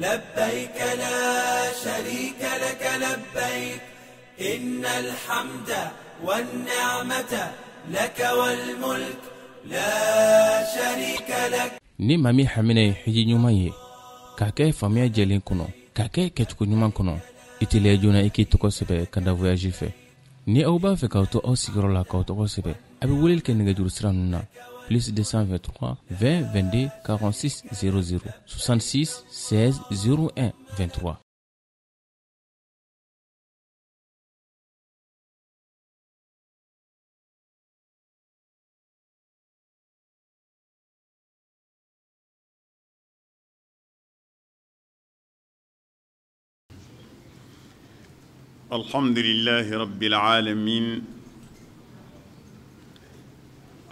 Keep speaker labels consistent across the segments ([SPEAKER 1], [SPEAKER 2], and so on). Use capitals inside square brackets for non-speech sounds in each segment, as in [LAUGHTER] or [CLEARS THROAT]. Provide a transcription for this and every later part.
[SPEAKER 1] لبيك لا شريك لك لبيك إن الحمد والنعمة لك والملك لا شريك لك نما ميح مني حجي نمائي كاكي فمي جلين كنو كاكي كتكو نمان كنو إتلي جونا إكي تكو سبه كندا فياجي ني أوبا في فكاوتو أو سيكرو لا كاوتو سبه أبي وليل كنغجور سرانونا plus 223 20 22 46 00 66 16 01 23. الحمد لله رب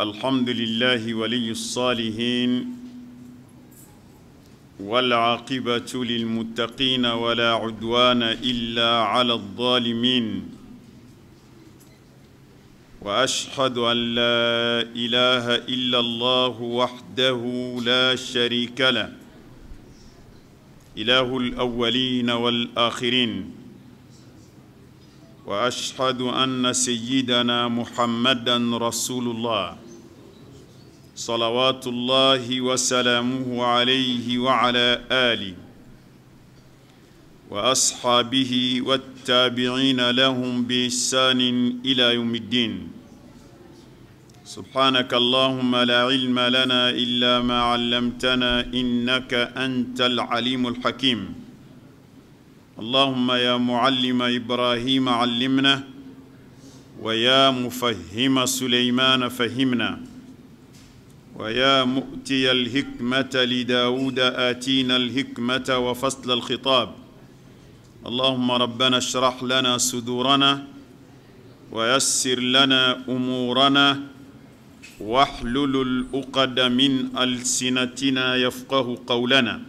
[SPEAKER 1] الحمد لله ولي الصالحين والعاقبة للمتقين ولا عدوان إلا على الظالمين وأشهد أن لا إله إلا الله وحده لا شريك له إله الأولين والآخرين وأشهد أن سيدنا محمدًا رسول الله صلوات الله وسلامه عليه وعلى آله وأصحابه والتابعين لهم بإحسان إلى يوم الدين سبحانك اللهم لا علم لنا إلا ما علمتنا إنك أنت العليم الحكيم اللهم يا معلم إبراهيم علمنا ويا مفهم سليمان فهمنا ويا مؤتي الحكمة لداود آتينا الحكمة وفصل الخطاب اللهم ربنا اشرح لنا صدورنا ويسر لنا أمورنا واحلل الأقد من ألسنتنا يفقه قولنا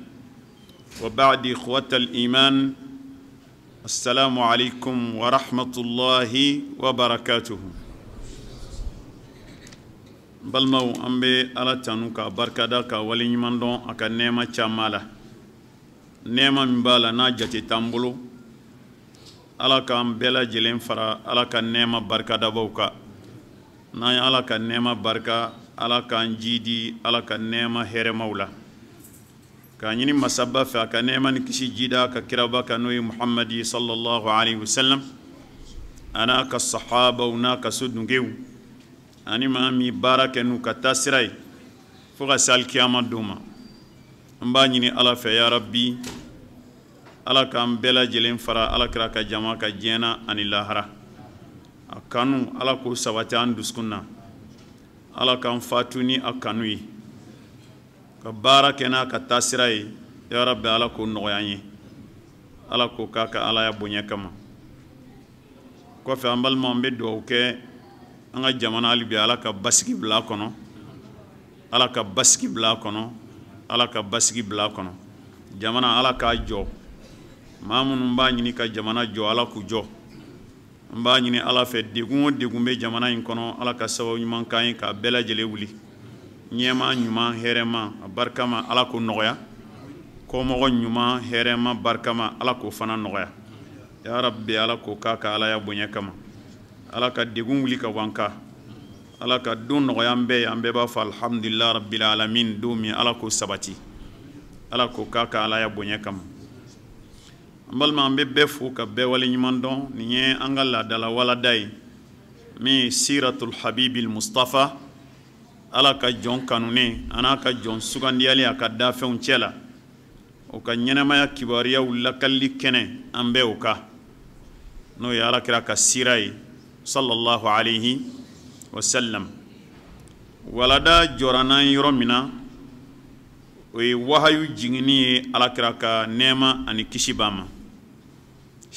[SPEAKER 1] وبعد إخوة الإيمان السلام عليكم ورحمة الله وبركاته n balimaw ala tanu k'a barikada ka waleɲuman dɔn a ka nɛɛma caman la nɛɛma min b'a la n'a jate t'an ala k'an bɛɛ lajɛlen fara ala ka nɛɛma barikadabaw kan n'an ala ka nɛɛma barika ala k'an ji ala ka nɛɛma hɛrɛmaw la k'a ɲini masaba fɛ a ka nɛɛma ni kisi jida ka kiraba ka n'o ye sallallahu alaihi wasallam a n'a ka sahabaw n'a ka so ani maa mi baara kɛ n'u ka taasira ye fo ka se alikiyama don ma b'a ɲini ala fɛ ya rabbi ala k'an bɛɛ lajɛlen fara ala kira ka jama ka diɲɛna ani lahara a kanu ala k'o sabati an dusukun na ala k'an fatu ni a kanu ye ka baara kɛ n'a ka taasira ye ya rabbi ala k'o nɔgɔya ye ala k'o k'a ka alaya bonya kama kɔfɛ an balima an bɛ dugawu kɛ an ka jamana hali bi ala ka basigi bila a kɔnɔ ala ka basigi bila a kɔnɔ ala ka basigi bila a kɔnɔ jamana ala k'a jɔ maa minnu b'a ɲini ka jamana jɔ ala k'u jɔ n b'a ɲini ala fɛ degun o degun bɛ jamana in kɔnɔ ala ka sababu ɲuman k'an ye k'a bɛɛ lajɛlen wuli ɲɛma ɲuman hɛrɛma a barikama ala k'o nɔgɔya kɔmɔgɔ ɲuman hɛrɛma barikama ala k'o fana nɔgɔya ya rabbi ala k'o k'a ka alaya bonya kama ala ka degun wuli ka wanka ala ka don nɔgɔya an bɛɛ ye an bɛɛ b'a fɔ alhamdulilahi rabbil alamin don min ala k'o sabati ala k'o k'a ka alaya bonya kama an balima an bɛ bɛɛ fo ka bɛɛ waleɲuman dɔn nin ye an ka laadala walada ye min ye siratul habibil mustafa ala ka jɔn kanune a n'a ka jɔn sugandiyali a ka dafɛnw cɛ la o ka ɲɛnɛmaya kibaruyaw lakalili kɛnɛ an bɛɛ o ka n'o ye alakira ka sira ye صلى الله عليه وسلم ولدا جورانا يرمنا وي وهاي جيني على كراكا نيما اني كيشيباما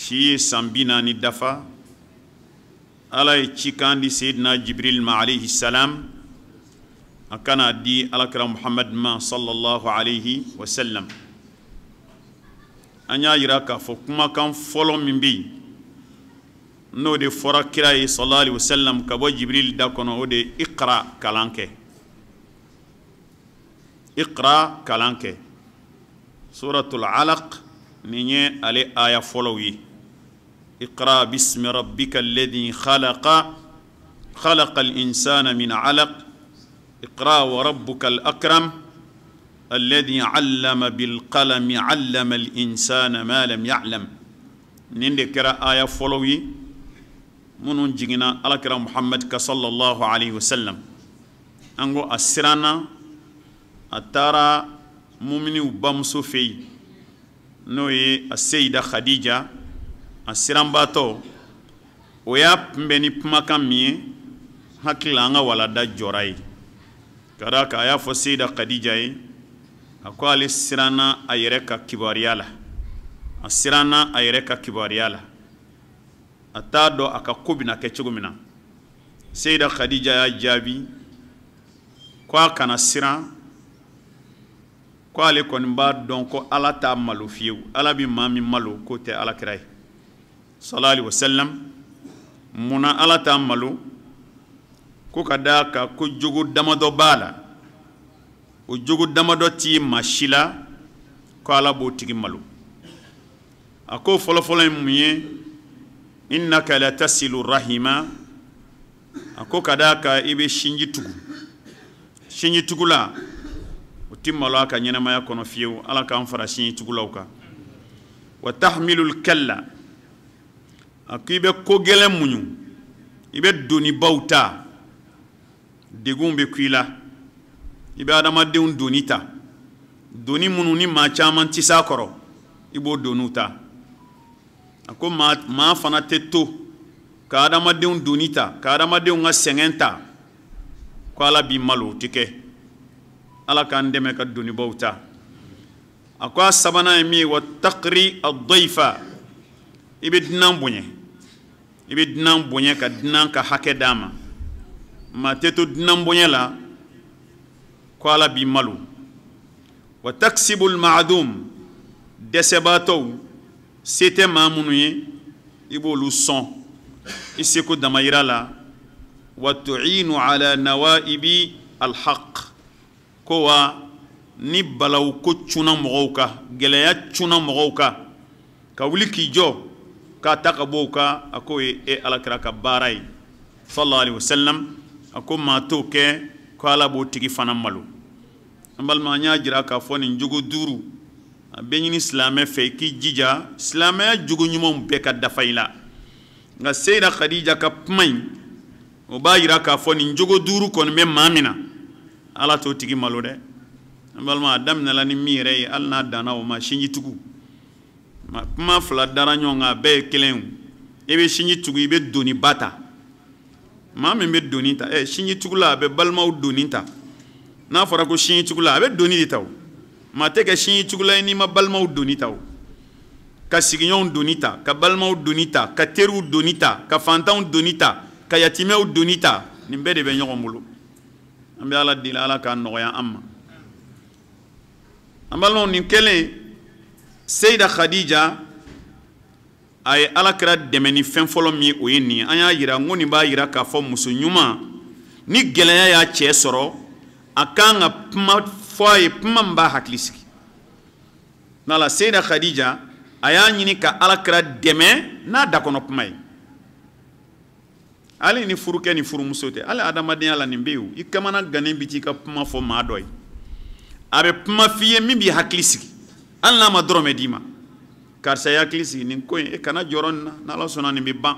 [SPEAKER 1] شي سامبينا ني دافا على تشيكان دي سيدنا جبريل ما عليه السلام اكنا دي على كرام محمد ما صلى الله عليه وسلم انيا يراكا فوكما كان فولو مين نودي دي فورا كراي صلى الله عليه وسلم كابو جبريل دا كونو اقرا كالانكي اقرا كالانكي سورة العلق نيني علي آية فولوي اقرا باسم ربك الذي خلق خلق الإنسان من علق اقرا وربك الأكرم الذي علم بالقلم علم الإنسان ما لم يعلم نين دي كرا آية فولوي منو جينا على كرام محمد صلى الله عليه وسلم أنغو أسرانا أتارا مؤمنو بامسو في نوي السيدة خديجة أسران باتو وياب مبني بمكان مي هكي لانا ولادا جوراي كراك يا فسيدة خديجة أكوالي سرانا أيريكا كباريالا أسرانا أيريكا كباريالا a t'a dɔn a ka ko bɛna kɛ cogo min na seyida khadija y'a jaabi ko a kana siran ko ale kɔni b'a dɔn ko ala t'a malo fiyewu ala be maa min malo k'o tɛ alakira ye sallallahu alaihi wasallam munna ala t'a malo ko ka d'a kan ko jogo damadɔ b'a la o jogo damadɔ t'i maa la ko ala b'o tigi malo a ko fɔlɔfɔlɔ ye mun ye innaka latasilu rahima a ko ka daa ka i be sinji tugu sinji tugula o ti malo a ka ɲɛnamaya kono fiyewu ala k'an fara sinji tugulaw ka wa tahmilu lkalla a ko i be ko gɛlɛn muɲu i be donibaw ta degunw be kui la i be adamadenw doni ta doni munu ni maa caaman tisa kɔrɔ i b'o doniw ta a ko maa maa fana tɛ to ka adamadenw doni ta ka adamadenw ka sɛgɛn ta ko ala b'i malo o tɛ kɛ ala k'an dɛmɛ ka donibaw ta a ko a sabanan ye min ye wa takiri a dɔyifa i bɛ dunan bonya i bɛ dunan bonya ka dunan ka hakɛ d'a ma maa tɛ to dunan bonya la ko ala b'i malo wa takisibul maadum dɛsɛbaatɔw se tɛ maa minnu ye i b'olu sɔn i seko damayira la wa tu'inu ala nawaibi alhaq ko wa ni balaw ko cunna mɔgɔw kan gɛlɛya cunna mɔgɔw kan ka wuli k'i jɔ k'a ta ka bɔ o kan a k'o ye e alakira ka baara ye sallallahu alaihi wasallam a ko maa t'o kɛ ko ala b'o tigi fana malo an balima an y'a jira k'a fɔ nin jogo duuru an silamɛ fɛ i k'i jija silamɛya jogo ɲumanw bɛɛ ka dafa i la nka seyida kadija ka kuma in o b'a yira k'a fɔ nin jogo duuru kɔni bɛ maa min na ala t'o tigi malo dɛ an balima a daminɛla ni min yɛrɛ ye hali n'a danna o ma sinjitugu kuma fila dara ɲɔgɔn kan a bɛɛ ye kelen ye i bɛ sinjitugu i bɛ doniba ta maa min bɛ doni ta ɛ sinjitugu la a bɛ balimaw doni ta n'a fɔra ko sinjitugu la a bɛ doni de ta o maa tɛ kɛ sin ye ye n'i ma balimaw doni ta o ka sigiɲɔgɔnw doni ta ka balimaw doni ta ka teriw doni ta ka fantanw doni ta ka yatimɛw doni ta nin bɛɛ de bɛ ɲɔgɔn bolo an bɛ ala deli ala k'a nɔgɔya an ma an balimaw nin kelen seyida khadija a ye ala kɛra dɛmɛ ni fɛn fɔlɔ min o ye nin ye an y'a yira n ko nin b'a yira k'a fɔ muso ɲuman ni gɛlɛya y'a cɛ sɔrɔ a kan ka kuma fo a ye kuma min b'a hakili sigi n'a la khadija a y'a ɲini ka alakira dɛmɛ n'a dakono kuma ye hali ni furuke ni furumuso tɛ hali adamadenya la nin bɛ yen i kamana gannen ka kuma fo madoy. Abe ye fiye mibi kuma f'i ye min b'i hakili sigi hali n'a ma dɔrɔmɛ e kana joron na n'ala sona nimbe bɛ ban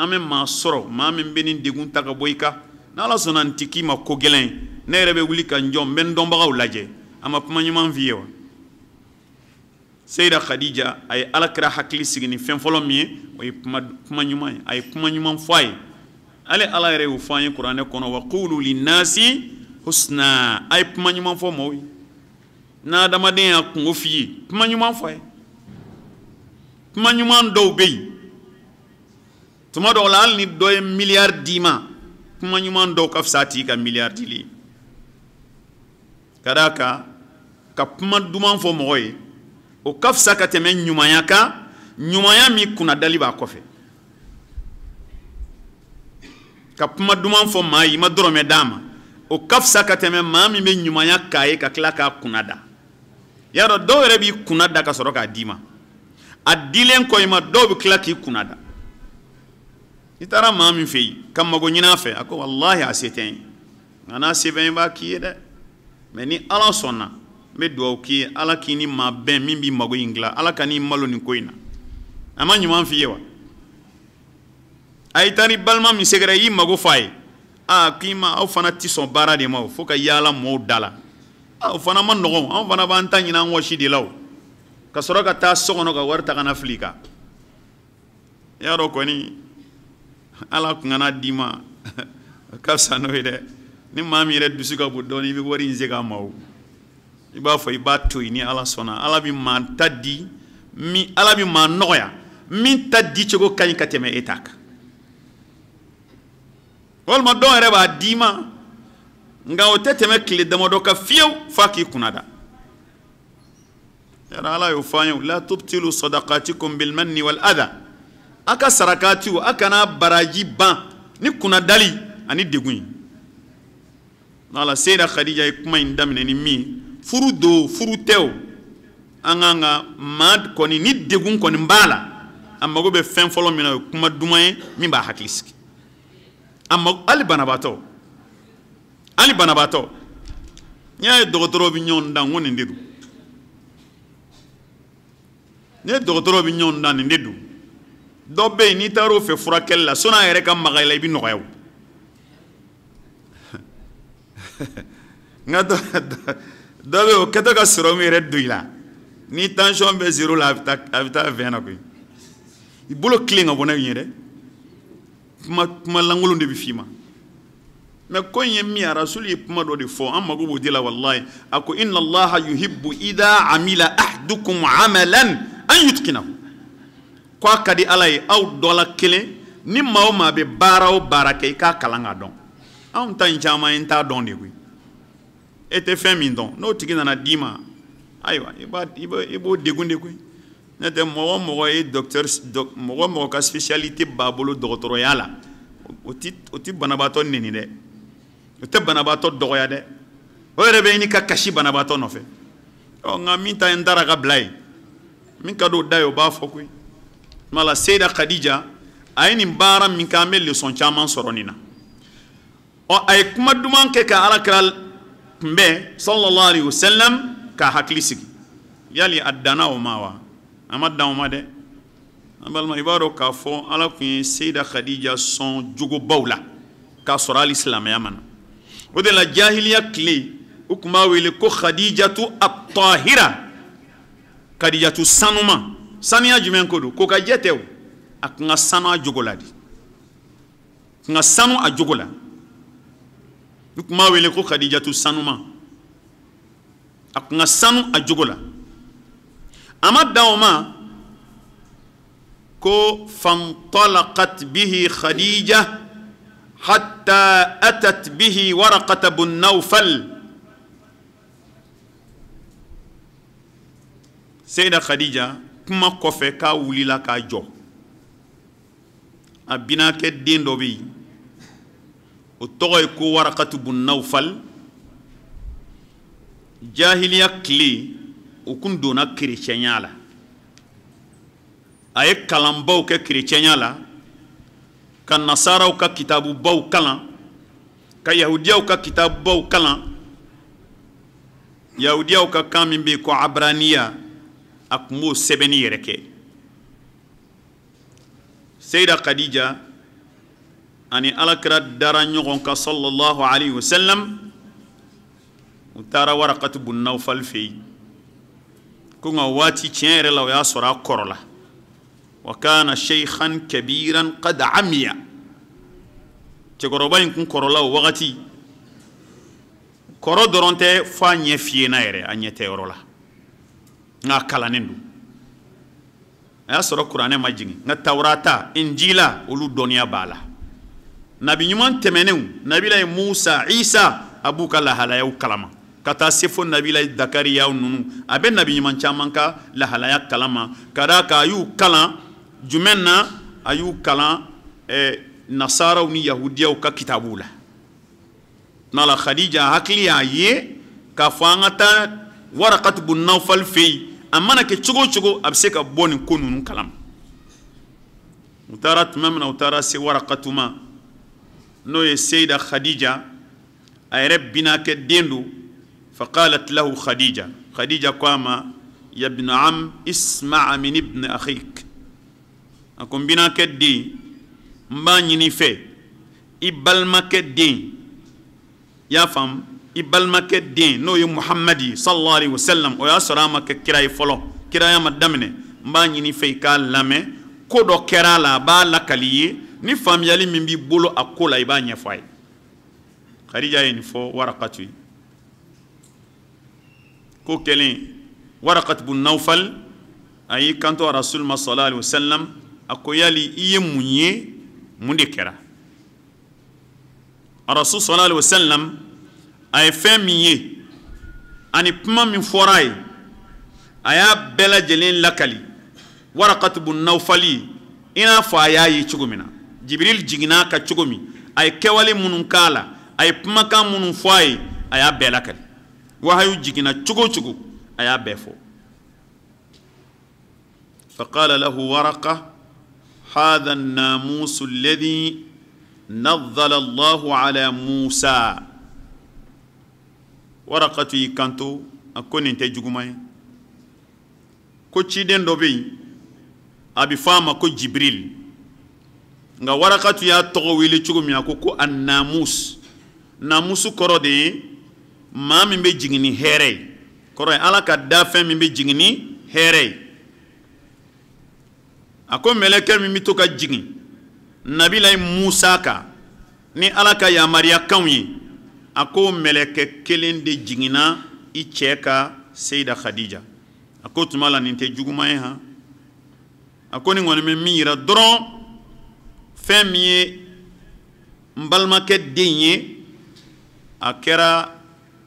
[SPEAKER 1] an bɛ maa sɔrɔ maa min bɛ nin degun ta ka n'ala sona ntiki ma kogelen, ne yɛrɛ bɛ wuli ka n jɔ n bɛ n dɔnbagaw lajɛ a ma kuma ɲuman f'i ye wa seyida khadija a ye alakira hakili sigi ni fɛn fɔlɔ min ye o ye kuma kuma ɲuman ye a ye kuma ɲuman fɔ a ye ale ala yɛrɛ y'o fɔ an ye kuranɛ e kɔnɔ wa qulu linasi husna a ye kuma ɲuman fɔ mɔɔw ye n'a adamaden y'a kungo f'i ye kuma ɲuman fɔ a ye kuma ɲuman dɔw bɛ yen tuma dɔw la hali ni dɔ ye miliyari d'i ma kuma ɲuman dɔw ka fisa a tigi ka miliyari dili ye ka d'a kan ka kuma duman fɔ mɔgɔ ye o ka fisa ka tɛmɛ ɲumanya kan ɲumanya min kunnadali b'a kɔfɛ ka kuma duman fɔ maa ye i ma dɔrɔmɛ d'a ma o ka fisa ka tɛmɛ maa min bɛ ɲumanya k'a ye ka tila k'a kunna da y'a dɔn dɔw yɛrɛ b'i kunna da ka sɔrɔ k'a d'i ma a dilen kɔ i ma dɔw bɛ tila k'i kunna da i taara maa min fɛ yen ka mago ɲin'a fɛ a ko walahi a se tɛ n ye nka n'a se bɛ n ye n b'a k'i ye dɛ mɛ ni ala sɔnna n bɛ dugawu k'i ye ala k'i ni maa bɛn min b'i mago in dilan ala ka n'i malo nin ko in na a ma ɲuman f'i ye wa a y'i taar'i balima min sɛgɛrɛ i y'i mago f'a ye aa k'i ma aw fana ti sɔn baara de ma o fo ka yaala mɔɔw da la aa o fana ma nɔgɔn anw fana b'an ta ɲini an wɔsi de la o ka sɔrɔ ka taa so kɔnɔ ka wari ta ka na fili kan i y'a dɔn kɔni ala kun kana d'i ma o [LAUGHS] ka fisa n'o ye dɛ. ni maa min yɛrɛ dusu ka bon dɔɔni i bɛ wari in se k'a ma o i b'a fɔ i b'a to yen ni ala sɔnna ala bɛ maa ta di min ala bɛ maa nɔgɔya min ta di cogo ka ɲi ka tɛmɛ e ta kan walima dɔw yɛrɛ b'a d'i ma nka o tɛ tɛmɛ tile damadɔ kan fiyewu f'a k'i kunna da yala ala y'o fɔ an ye la tubtilu sadaqatikum bil manni wal adha a ka sarakatiw a kana baraji ban ni kunnadali ani degun ye ala seyida khadija ye kuma in daminɛ ni min furu do furu tɛ o an kan ka maa kɔni ni degun kɔni b'a la a mago bɛ fɛn fɔlɔ min na o ye kuma duman ye min b'a hakili sigi a mago hali banabaatɔ hali banabaatɔ n y'a ye dɔgɔtɔrɔw bɛ ɲɔgɔn dan ko nin de don ne dɔgɔtɔrɔw bɛ ɲɔgɔn dan nin de don dɔ bɛ yen n'i taara o fɛ furakɛli la sɔnni a yɛrɛ ka maga i la i bɛ nɔgɔya o n ka dɔ dɔ bɛ yen o kɛtɔ ka sɔrɔmu yɛrɛ don i la ni tension bɛ zero la a bɛ taa a bɛ taa vingt na koyi i bolo tilen ka bɔ n'a ye dɛ kuma kuma lankolon de bɛ f'i ma mɛ ko in ye min ye arasulu ye kuma dɔ de fɔ an mago b'o de la walayi a ko inna allaha yuhibbu ida amila ahdukum amalan an yutkinahu ko a ka di ala ye aw dɔ la kelen ni maa o maa bɛ baara o baara kɛ i k'a kalan k'a dɔn anw ta in caman ye n t'a dɔn de koyi e tɛ fɛn min dɔn n'o tigi nana d'i ma ayiwa i b'a i b'o i b'o degun de koyi n'o tɛ mɔgɔ o mɔgɔ ye docteur doc mɔgɔ o mɔgɔ ka spécialité b'a bolo dɔgɔtɔrɔya la o ti o ti banabaatɔ nɛni dɛ o tɛ banabaatɔ dɔgɔya dɛ o yɛrɛ bɛ ɲini ka kasi banabaatɔ nɔfɛ ɔ nka min ta ye n taara ka bila ye min ka di o da ye o b'a fɔ koyi tuma la seyida kadija a ye nin baara min kɛ an bɛ leçon caman sɔrɔ nin na. ɔ a ye kuma duman kɛ ka alakira kunbɛn sallallahu alaihi wasallam k'a hakili sigi yali a danna o ma wa a ma dan o ma dɛ an balima i b'a dɔn k'a fɔ ala tun ye seyida khadija sɔn jogobaw la k'a sɔrɔ hali silamɛya ma na o de la jahiliya tile u tun b'a wele ko khadijatu atahira khadijatu sanuma saniya jumɛn ko don ko ka jɛ tɛ o a tun ka sanu a jogo la de tun ka sanu a jogo la bi ma wele ko khadijatu sanuma ak nga sanu a jogo la a ma dan o ko fantalaqat bihi khadija hatta atat bihi waraqata bunnawfal seyida khadija kuma kɔfɛ k'a wulila k'a jɔ a binakɛ den dɔ bɛ o tɔgɔ ye ko warakatu bun nawfal jahiliya tile u kun donna kerecɛnya la a ye kalanbaw kɛ kerecɛnya la ka nasaraw ka kitabubaw kalan ka yahudiyaw ka kitabubaw kalan yahudiyaw ka kan min be ko abraniya a tun b'o sɛbɛnni yɛrɛ kɛ seyida kadija أني ألكرا داران يغنك صلى الله عليه وسلم وتارا ورقة بناو فالفي كونغا واتي تيير لو ياسورا كورلا وكان شيخا كبيرا قد عميا تيكورو باين كون كورلا وغتي كورو دورونتي فا نيفي نايري اني تيورولا نا كالانيندو ياسورا كوراني ماجيني نا توراتا انجيلا ولو دونيا بالا nabi ɲuman tɛmɛnenw nabila musa isa a b'u ka lahalayaw kalama ka taa se fo nabila dakariyaw nunu a bɛ nabi ɲuman caman ka lahalaya kalama ka y'u kalan jumɛn na a y'u eh, nasaraw ni yahudiyaw ka kitabuw nala khadija hakili y'a ye k'a fɔ an ka taa bun nawfal fɛ yen a mana kɛ cogo ka bɔ nin kalama u taara tuma se warakatu نو السيدة خديجة أيرب بناك الدينو فقالت له خديجة خديجة قام يا ابن عم اسمع من ابن أخيك أكون بناك الدين ما يني في إبل ما كدين يا فم إبل ما كدين نو يوم محمد صلى الله عليه وسلم ويا سلام كراي فلو كراي مدمني ما يني كودو كرا لا با بالكليه ni faamuyali min b'i bolo a ko la i b'a ɲɛfɔ a ye kadija ye nin fɔ warakatu ye ko kɛlen warakatu bu nawfal a y'i kanto rasul ma sɔlɔ alayhi wa sallam a ko yali i ye mun ye mun de kɛra rasul sɔlɔ alayhi wa sallam a ye fɛn min ye ani kuma min fɔra a ye a y'a bɛɛ lajɛlen lakali warakatu bu nawfali i n'a fɔ a y'a ye cogo min na jibril jiginna ka cogo min a ye kɛwale minnu k'a la a ye kumakan minnu fɔ a ye a y'a bɛɛ wahayu jiginna cogo o cogo a y'a bɛɛ fɔ فقال له ورقة هذا الناموس الذي نزل الله على موسى ورقة كانتو أكون انت جمعي كو تشيدين دوبي أبي فاما كو جبريل nka warakatu y'a tɔgɔ wele cogo min a ko ko a namus namusu kɔrɔ de ye maa min bɛ jigin ni hɛrɛ ye kɔrɔ ye ala ka dafɛn min bɛ jigin ni hɛrɛ ye a ko mɛlɛkɛ min bɛ to ka jigin nabila musa kan ni ala ka yamariya kanw ye a ko mɛlɛkɛ kelen de jiginna i cɛ ka seyida khadija a ko tuma la nin tɛ juguman ye han a ko nin kɔni bɛ min yira dɔrɔn fɛn min ye n balimakɛ den ye a kɛra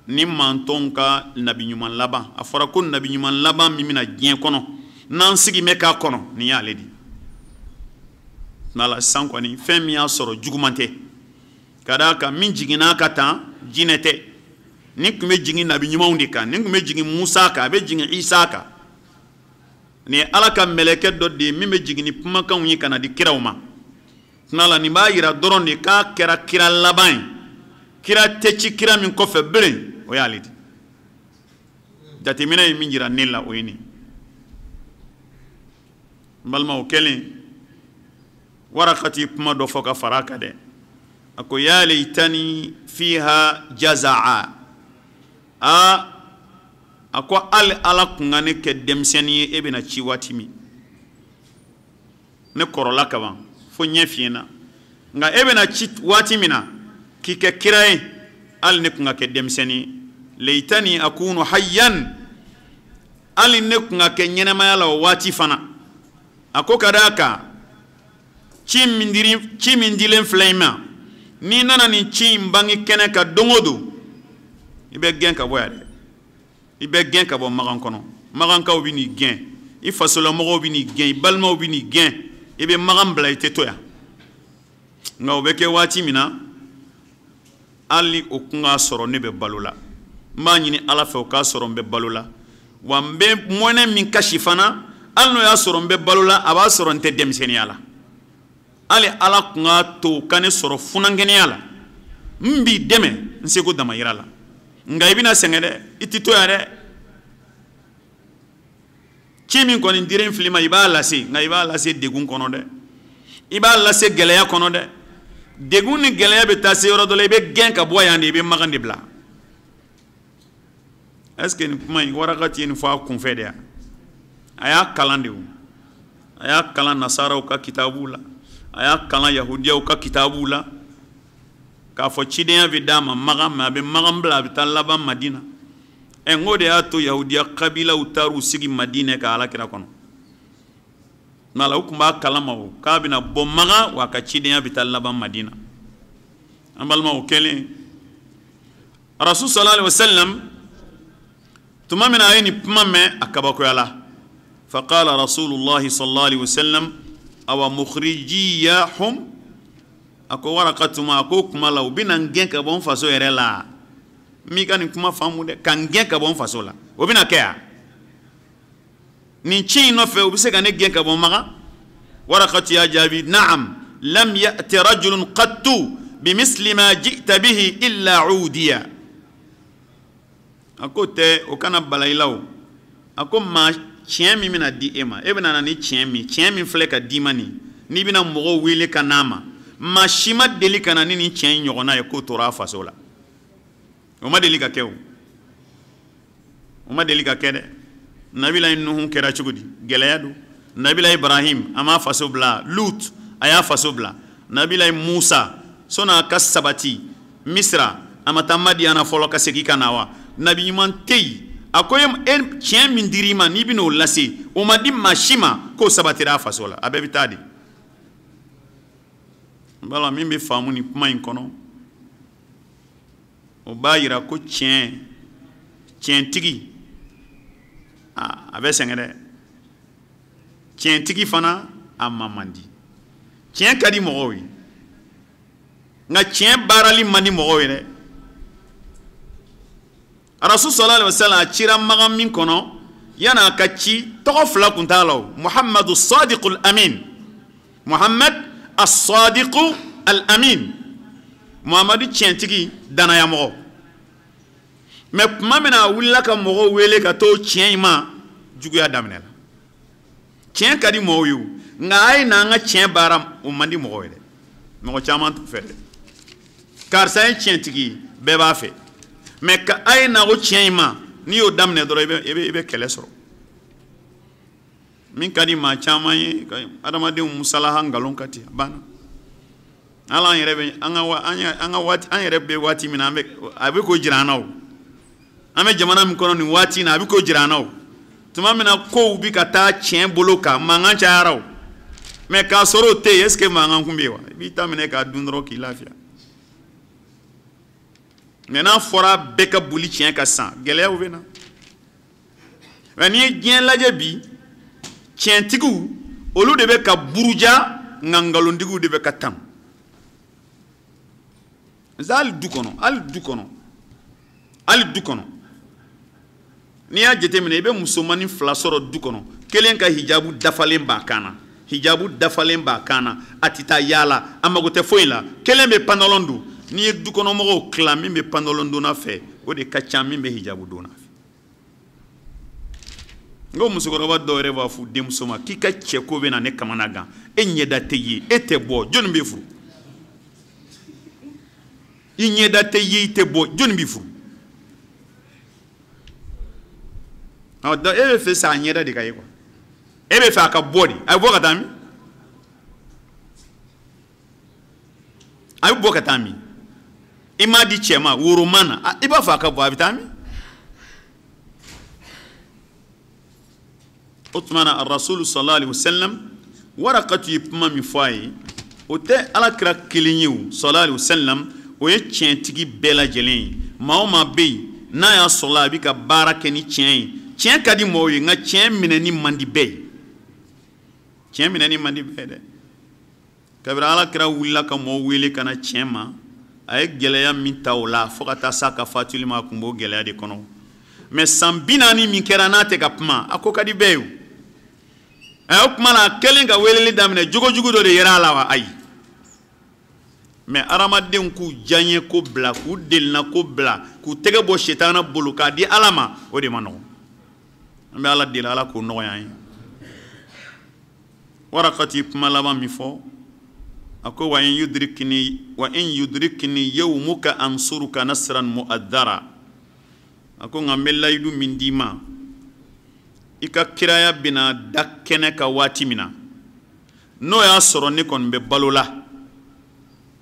[SPEAKER 1] ni mantɔnw ka nabiɲuman laban a fɔra ko nabiɲuman laban min bɛna diɲɛ kɔnɔ n'an sigi bɛ k'a kɔnɔ nin y'ale de sisan kɔni fɛn min y'a sɔrɔ juguman tɛ ka d'a kan min jigina ka tan jinɛ tɛ nin tun bɛ jigin nabiɲumanw de kan nin tun bɛ jigin musa kan a be jigin isa kan nin ye ala ka mɛlɛkɛ dɔ de ye min bɛ jigin ni kumakanw ye kana na di kiraw ma tuna la nin b'a yira dɔrɔn de k'a kɛra kira laban ye kira tɛ ci kira min kɔfɛ bilen o y'ale de jateminɛ ye min jira ne la o ye nin n balima o kɛlen warakati kuma dɔ fɔ ka fara a kan dɛ a ko ya leitani fiha jazaa a a ko hali ala kungani kɛ denmisɛnnin ye e bɛna ci waati min ne kɔrɔla kaban fo nga fiɲɛ na nka e bɛna ci waati min na ne kunga ka kɛ leitani akunu hayyan ali ne kunga ka kɛ ɲɛnɛmaya la waati fana a ko ka d'a kan ci min dilen filɛ i ma n'i nana ni chim bangi bange kɛnɛ kan don o i bɛ ka bɔ yan dɛ i bɛ ka bɔ magan kɔnɔ magankaw bɛ n'i gɛn i fasolamɔgɔw bɛ n'i gɛn i balimaw n'i i bɛ magan bila i tɛ to yan nka o bɛ kɛ waati min na hali o kun k'a sɔrɔ ne bɛ balo la n b'a ɲini ala fɛ o k'a sɔrɔ n bɛ balo la wa n bɛ mɔnɛ min kasi fana hali n'o y'a sɔrɔ n bɛ balo la a b'a sɔrɔ n tɛ denmisɛnninya la hali ala tun k'a to ka ne sɔrɔ funankɛnɛya la n b'i dɛmɛ n seko damayira la nka i bɛna sɛgɛn dɛ i tɛ to yan dɛ ci min kɔni dira in fili ma i b'a lase nka i b'a lase degun kɔnɔ dɛ i b'a lase gɛlɛya kɔnɔ dɛ degun ni gɛlɛya bɛ taa se yɔrɔ dɔ la i bɛ gɛn ka bɔ yan de i bɛ magan de bila est ce que nin kuma in waraka ti nin fɔ a kunfɛ de ya a y'a kalan de o a y'a kalan nasaraw ka kitabu la a y'a kalan yahudiyaw ka kitabu la k'a fɔ cidenya bɛ d'a ma magan mɛ a bɛ magan bila a bɛ taa laban madina ɛ de y'a yahudiya kabilaw taar'u sigi madinɛ ka alakira kɔnɔ n'ala u kalama o k'a bɛna bɔ maga wa a ka cidenya bɛ taa laban madina an balima o kɛlen arasu sallallahu alaihi wa tuma min na a ye nin faqala rasulullahi sallallahu alaihi wa awa mukhrijiyahum a warakatuma a ko kuma la u bɛna m'i ka nin kuma faamu dɛ ka n gɛn ka bɔ n faso la o bɛna kɛ yan nin ci in nɔfɛ u bɛ se ka ne gɛn ka bɔ n maga warakatu y'a jaabi naam lam ya'ti rajulun qattu bimisli ma ji'ta bihi illa udiya a ko tɛ o kana bala i la o a ko maa tiɲɛ min bɛna di e ma e bɛna na ni tiɲɛ min tiɲɛ min filɛ ka d'i ma nin n'i bɛna mɔgɔw wele ka n'a ma maa si deli ka na ni nin tiɲɛ in ɲɔgɔnna ye k'o tora a faso la o ma deli ka kɛ o o ma deli ka kɛ dɛ nabila nuhu kɛra cogo di gɛlɛya do nabila ibrahim a m'a faso bila lut a y'a faso bila nabila musa sɔnni ka sabati misira a ma taa madiyana fɔlɔ ka segin ka na wa nabi ɲuman tɛ yen a ko e tiɲɛ min dir'i ma n'i bɛn'o lase o ma di maa si ma k'o sabatira a faso la a bɛɛ bɛ taa de n min bɛ faamu nin kuma in kɔnɔ o b'a yira ko tiɲɛ tiɲɛtigi a a bɛ sɛgɛn dɛ tiɲɛtigi fana a ma man di tiɲɛ ka di mɔgɔw ye nka tiɲɛ baarali man di mɔgɔw ye dɛ arasu sɔlɔ alayhi wa sallam a cira magan min kɔnɔ yanni a ka ci tɔgɔ fila tun t'a la o muhammadu sadiqul amin muhammad asadiqu al amin. muhamadu tiɲɛtigi dannayamɔgɔ mɛ kuma min na a wulila ka mɔgɔw wele ka t'o tiɲɛ in ma juguya daminɛna tiɲɛ ka di mɔgɔw ye o nka a ye n'an ka tiɲɛ baara o man di mɔgɔw ye dɛ mɔgɔ caman t'u fɛ dɛ karisa ye tiɲɛtigi ye bɛɛ b'a fɛ mɛ ka a ye na o tiɲɛ in ma n'i y'o daminɛ dɔrɔn i bɛ i bɛ i bɛ kɛlɛ sɔrɔ min ka di maa caman ye adamadenw musalaha nkalon ka ten a banna ala an yɛrɛ bɛ an ka an ka waati an yɛrɛ bɛ waati min na an bɛ a bɛ k'o jira an na o an bɛ jamana min kɔnɔ nin waati in na a bɛ k'o jira an na o tuma min na kow bɛ ka taa tiɲɛ bolo kan mankan cayara o mɛ k'a sɔrɔ o tɛ yen est ce que mankan kun bɛ yen wa i b'i ta minɛ k'a dun dɔrɔn k'i lafiya mɛ n'a fɔra bɛɛ ka boli tiɲɛ kan sisan gɛlɛyaw bɛ na mɛ n'i ye diɲɛ lajɛ bi tiɲɛtigiw olu de bɛ ka buruja nka nkalontigiw de bɛ ka tamu. parce hali du kɔnɔ hali du kɔnɔ hali du kɔnɔ n'i y'a jateminɛ i bɛ musomani fila sɔrɔ du kɔnɔ kelen ka hijabu dafalen b'a kan na hijabu dafalen b'a kan na a tɛ taa yaala a mago tɛ foyi la kelen bɛ pantalon don n'i ye dukɔnɔmɔgɔw tila min bɛ pantalon donna fɛ o de ka ca min bɛ hijabu donna fɛ n ko musokɔrɔba dɔw yɛrɛ b'a fɔ denmuso ma k'i ka cɛko bɛ na ne kamana gan e ɲɛda tɛ ye e tɛ bɔ jɔnni bɛ furu i ɲɛda tɛ ye i tɛ bɔ jɔnni b'i furu e bɛ fɛ sa a ɲɛda de ka ye kuwa e bɛ fɛ a ka bɔ de a bɛ bɔ ka taa min a bɛ bɔ ka taa min i m'a di cɛ ma woroma na i b'a fɔ a ka bɔ a bɛ taa min o tuma na arasulu sallallahu alaihi wasallam warakatu ye kuma min fɔ a ye o tɛ alakira kelen ye o sallallahu alaihi wasallam o ye tiɲɛtigi bɛɛ lajɛlen ye maa o maa bɛ yen n'a y'a sɔrɔ la a bɛ ka baara kɛ ni tiɲɛ ye tiɲɛ ka di mɔgɔw ye nka tiɲɛ minɛni man di bɛɛ ye tiɲɛ minɛni man di bɛɛ ye dɛ kabiri ala kira wulila ka mɔgɔw wele ka na tiɲɛ ma a ye gɛlɛya min ta o la fo ka taa s'a ka fatuli ma a tun b'o gɛlɛya de kɔnɔ mɛ san bi naani min kɛra n'a tɛ ka kuma a ko ka di bɛɛ ye o o tuma na a kɛlen ka weleli daminɛ jogojugu dɔ de yera a la wa ayi mɛ adamadenw k'u diyaɲɛ ko bila k'u delina ko bila k'u tɛgɛ bɔ sitana bolo k'a di ala ma o de ma nɔgɔ an bɛ ala deli ala k'o nɔgɔya an ye warakati kuma laban min fɔ a ko wa in yudrikini wa in yudrikini yawmuka ansuruka nasran mu'addara a ko nka n bɛ layidu min d'i ma i ka kiraya bɛna da kɛnɛ ka waati min na n'o y'a sɔrɔ ne kɔni bɛ balo la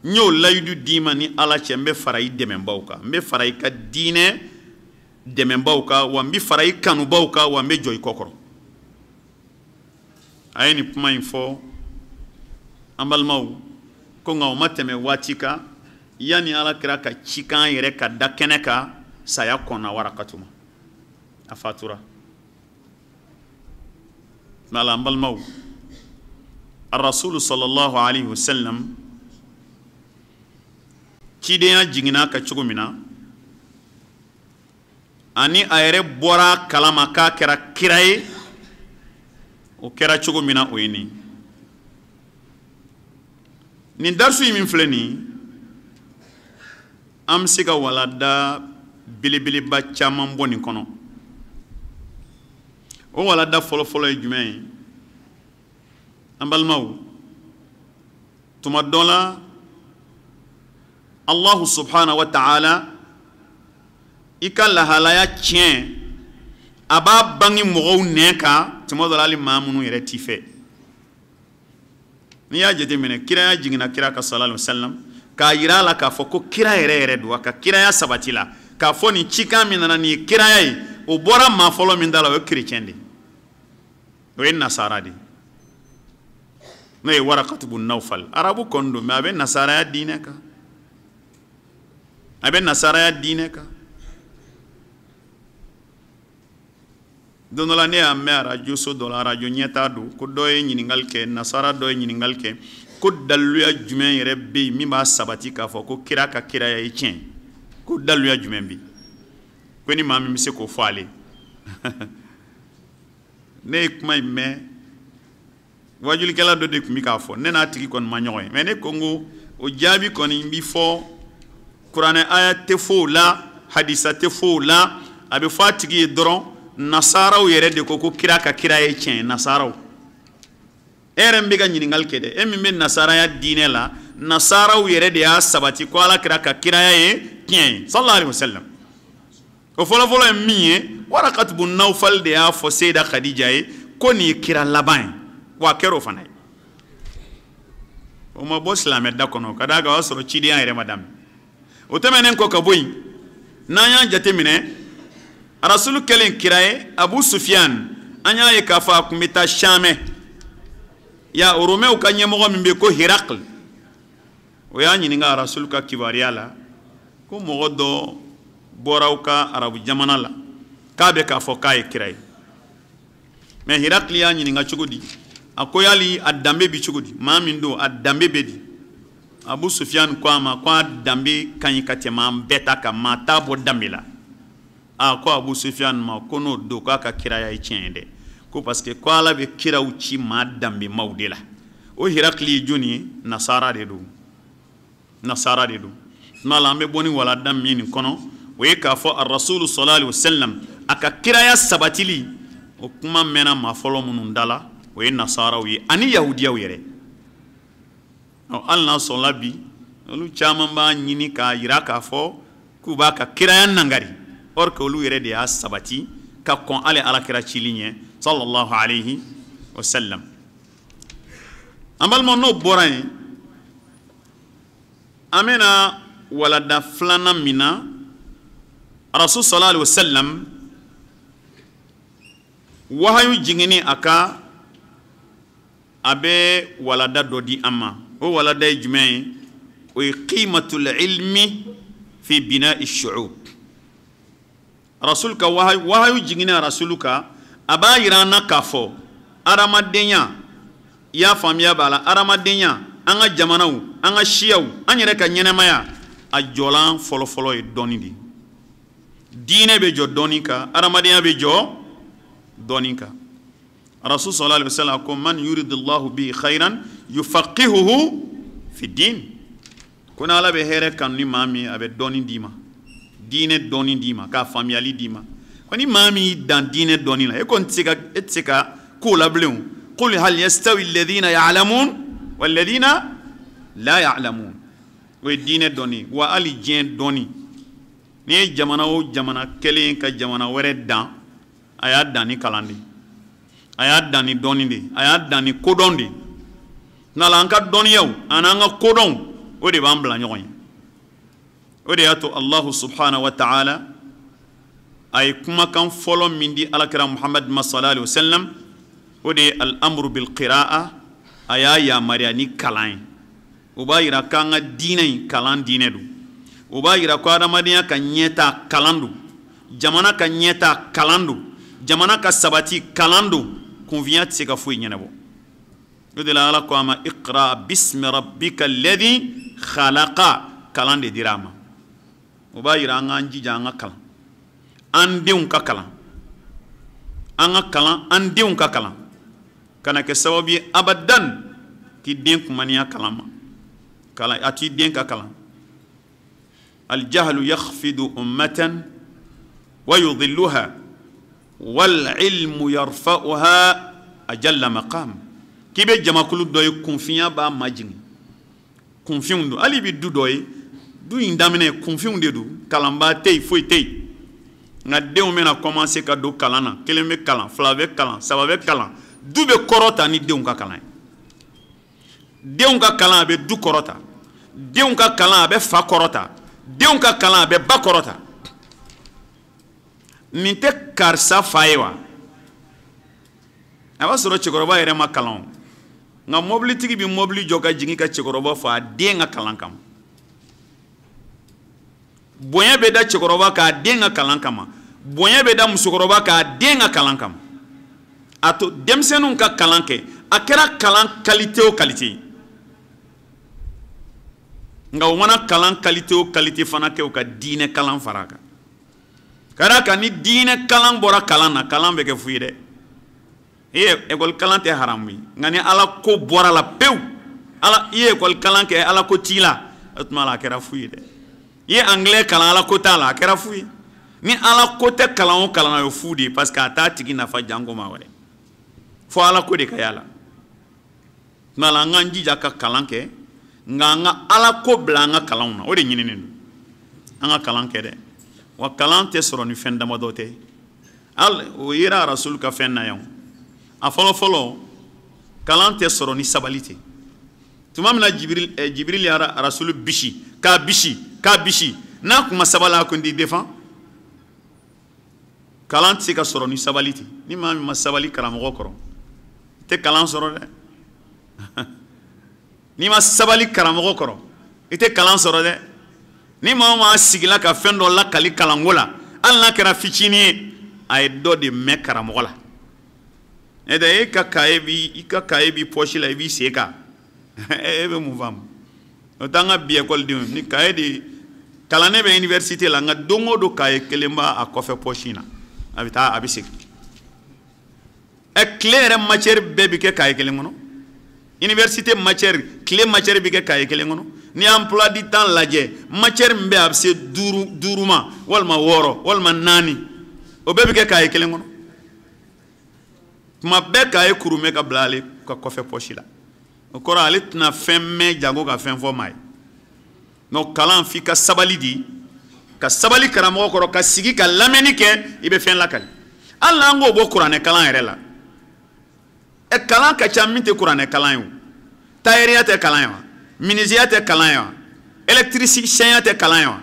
[SPEAKER 1] n y'o layidu d'i ma ni ala cɛ n bɛ fara i dɛmɛbaw kan n bɛ fara i ka diinɛ dɛmɛbaw kan wa n bɛ fara i kanubaw kan wa n bɛ jɔ i kɔ a ye nin kuma in fɔ an balimaw ko nka o ma tɛmɛ waati kan yanni ala kira ka cikan yɛrɛ ka da kɛnɛ kan saya kɔnna warakatuma a fatura n'ala an balimaw arasulu sallallahu alaihi wasallam cidenya jiginna ka cogo min na ani a yɛrɛ bɔra kalama k'a kɛra kira ye o kɛra cogo min na o ye nin nin darisu in min filɛ nin an bɛ se ka walada belebeleba caman bɔ nin kɔnɔ o walada fɔlɔfɔlɔ ye jumɛn ye an balimaw tuma dɔ la allahu subhana wa taala i ka lahalaya tiɲɛ a b'a bange mɔgɔw nɛɛ kan tuma dɔ la hali maa minnu yɛrɛ t'i fɛ n'i y'a jateminɛ kiraya jiginna kira ka sallallahu wa sallam k'a yira a la k'a fɔ ko kira yɛrɛ yɛrɛ don a ka kiraya sabati la k'a fɔ nin cikan min nana nin ye kiraya ye o bɔra maa fɔlɔ min da la o ye kerecɛn de o ye nasara de n'o ye warakatubu nawfal arabu kɔni don mɛ a bɛ nasaraya diinɛ kan a bɛ nasaraya diinɛ kan don dɔ la ne y'a mɛn arajo so dɔ la arajo ɲɛta do ko dɔ ye ɲininkali kɛ nasara dɔ ye ɲininkali kɛ ko daluya jumɛn yɛrɛ be yen min b'a sabati k'a fɔ ko kira ka kiraya ye tiɲɛ ko daluya jumɛn bɛ ko ni maa min se k'o fɔ ale [LAUGHS] ne ye kuma in mɛn wajulikɛla dɔ de tun k'a fɔ ne n'a tigi kɔni ma ɲɔgɔn ye mɛ ne ko n ko o jaabi kɔni bi fɔ kuranɛ aya tɛ fow la hadisa tɛ fow la a bɛ fɔ a tigi ye dɔrɔn nasaraw yɛrɛ de ko ko kira ka kira ye tiɲɛ nasaraw e yɛrɛ min bɛ ka ɲininkali kɛ dɛ e min bɛ nasaraya diinɛ la nasaraw yɛrɛ de y'a sabati ko ala kira ka kiraya ye tiɲɛ ye sallallahu alaihi wa sallam o fɔlɔfɔlɔ ye min ye warakatubu nawfal de y'a fɔ seyida khadija ye ko nin ye kira laban ye wa a kɛra o fana ye o ma bɔ silamɛ da kɔnɔ ka d'a kan o y'a sɔrɔ cidenya yɛrɛ ma daminɛ o tɛmɛnen kɔ ka bɔ yen n'an y'a minɛ arasulu kɛlen kira ye abu sufiyan an y'a ye k'a fɔ a tun bɛ taa samɛ ya romɛw ka ɲɛmɔgɔ min be ko herakl o y'a ɲininka arasulu ka kibaruya la ko mɔgɔ dɔ bɔraw ka arabu jamana la k'a bɛ k'a fɔ k'a ye kira ye mɛ y'a ɲininga cogo di a ko yali a danbe bi cogo di maa min do a danbe be di abu sufiyan ko a ma ko a danbe ka ɲi ka tɛmɛ an bɛɛ ta kan maa t'a bɔ danbe la a ko abu sufiyan ma ko n'o don k'a ka kiraya ye tiɲɛ ye dɛ ko paseke ko ala bɛ kiraw ci maa maw de la o hirakili ye jɔnni ye nasara de don nasara de don tuma la an bɛ bɔ ni walada min nin kɔnɔ o ye k'a fɔ arasulu sɔlɔ alayhi wa a ka kiraya sabatili o kuma mɛnna maa fɔlɔ minnu da la o ye nasaraw ye ani yahudiyaw yɛrɛ hali n'a sɔnna bi olu caman b'a ɲini k'a yira k'a fɔ k'u b'a ka kiraya nangari or que olu yɛrɛ de y'a sabati ka kɔn hali alakira cili ɲɛ salallahu alayhi wasallam sallam an balima n'o bɔra yen an bɛna walada filanan min na arasu sallallahu alayhi wa sallam wahayu jiginni a ka a be walada dɔ di an ma. o walada ye jumɛn ye o ye qimatul ilmi fi bina shu'ub rasul ka wahayu wahayu jiginna rasulu kan a b'a yira an na k'a fɔ adamadenya i y'a faamuya b'a la adamadenya an ka jamanaw an ka siyaw an yɛrɛ ka ɲɛnɛmaya a jɔlan fɔlɔfɔlɔ ye dɔɔni de diinɛ bɛ jɔ dɔɔni kan adamadenya bɛ jɔ dɔɔni kan rasul sallallahu alaihi wa sallam ko man yuridu allahu bi khayran yufaqihuhu fi din ko ni ala bɛ hɛrɛ kanu ni maa min a bɛ dɔɔni d'i ma diinɛ dɔɔni d'i ma k'a faamuyali d'i ma ko ni maa min y'i dan diinɛ dɔɔni la e kɔni tɛ se ka e tɛ se ka kow la bilen o قل هل يستوي الذين يعلمون والذين لا يعلمون o ye diinɛ dɔnni wa hali diɲɛ dɔnni n'i ye jamana o jamana kelen ka jamana wɛrɛ dan a y'a dan ni kalan de ye a y'a dan ni dɔnni de ye a y'a dan ni kodɔn de ye nala anka an ka dɔnniyaw ani an ka kodɔnw o de b'an bila ɲɔgɔn ye o de y'a to allahu subhanahu wa ta'ala a ye kumakan fɔlɔ min di alakira muhamadu masala alayhi wa sallam o de ye al'amuru bil qira'a a y'a yamariya ni kalan ye o b'a yira k'an ka diinɛ in kalan diinɛ don o b'a yira ko adamadenya ka ɲɛta kalan don jamana ka ɲɛta kalan don jamana ka sabati kalan don kunfiya tɛ se ka foyi ɲɛnabɔ يدل على قوام اقرا باسم ربك الذي خلق كلام دي دراما وباير ان ان جي جان كلام ان ديون ككلام ان كلام ان ديون ككلام كان كسبب ابدا كي دين كمانيا كلام كلا اتي دين ككلام الجهل يخفض امه ويضلها والعلم يرفعها اجل مقام k'i bɛ jamakulu dɔ ye kunfinya b'a majigin kunfinw don hali i bɛ du dɔ ye du in daminɛ kunfinw de don kalanbaa tɛ yen foyi tɛ yen nka denw bɛna kɔmanse ka don kalan na kelen bɛ kalan fila bɛ kalan saba bɛ kalan du bɛ kɔrɔta ni denw ka kalan ye denw ka kalan a bɛ du kɔrɔta denw ka kalan a bɛ fa kɔrɔta denw ka kalan a bɛ ba kɔrɔta nin tɛ karisa fa ye wa a b'a sɔrɔ cɛkɔrɔba yɛrɛ ma kalan o nka mobilitigi bi mobili jɔ ka jigin ka cɛkɔrɔba fa a den ka kalan kama bonya bɛ da cɛkɔrɔba k'a den ka kalan kama bonya bɛ da musokɔrɔba k'a den ka kalan kama a to denmisɛnninw ka kalan kɛ a kɛra kalan kalite o kalite ye nka o mana kalan kalite o kalite fana kɛ u ka diinɛ kalan fara a kan ka d'a kan ni diinɛ kalan bɔra kalan na kalan bɛ kɛ fu ye dɛ i ye ekɔli kalan tɛ haramu ye nka ni ala ko bɔra la pewu ala i ye ekɔli kalan kɛ ala ko t'i la o e tuma la a kɛra fu ye dɛ i ye angilɛ kalan ala ko t'a la a kɛra fu ye ni ala ko tɛ kalan o kalan na o ye fu de ye parce que a t'a tigi nafa janko ma wɛrɛ fo ala ko de ka y'a la tuma la an k'an jija ka kalan kɛ nka an ka ala ko bila an ka kalanw na o de ɲininen don an ka kalan kɛ dɛ wa kalan tɛ sɔrɔ ni fɛn damadɔ tɛ hali o yera arasul ka fɛn na yan o a fɔlɔ fɔlɔ kalan tɛ sɔrɔ ni sabali tɛ tuma min na jibiril eh, jibiril ye arasulu bisi k'a bisi k'a bisi n'a kuma sabali a kun t'i defan kalan tɛ se ka sɔrɔ ni sabali tɛ ni maa min ma sabali karamɔgɔ kɔrɔ i tɛ kalan sɔrɔ dɛ [LAUGHS] n'i ma sabali karamɔgɔ kɔrɔ i tɛ kalan sɔrɔ dɛ ni maa o maa sigila ka fɛn dɔ lakali kalanko la hali n'a kɛra fitinin ye a ye dɔ de mɛn karamɔgɔ la n'o tɛ e ka kaye bi i ka kaye bi pɔsi la i b'i sen kan e bɛ mun faamu o t'an ka bi ekɔlidenw ye ni kaye de kalannen bɛ université la nka don o don kaye kelen b'a kɔfɛ pɔsi na a bɛ taa a bɛ segin ɛ tile yɛrɛ matière bɛɛ bɛ kɛ kaye kelen kɔnɔ université matière tile matière bɛ kɛ kaye kelen kɔnɔ ni emploi du temps lajɛ matière min bɛ a bɛ se duuru duuru ma walima wɔɔrɔ walima naani o bɛɛ bɛ kɛ kaye kelen kɔnɔ. tuma bɛɛ k'a ye kurumɛ ka bila ale ka kɔfɛ pɔsi la o kɔrɔ ale tɛna fɛn mɛn jago ka fɛn fɔ maa ye nka kalan f'i ka sabali di ka sabali karamɔgɔ kɔrɔ ka sigi ka lamɛnni kɛ i bɛ fɛn lakali hali n'an k'o bɔ kuranɛ kalan yɛrɛ la ɛ kalan ka ca min tɛ kuranɛ kalan ye o tayɛriya tɛ kalan ye wa minisiya tɛ kalan ye wa ɛlɛktirisiɲɛya tɛ kalan ye wa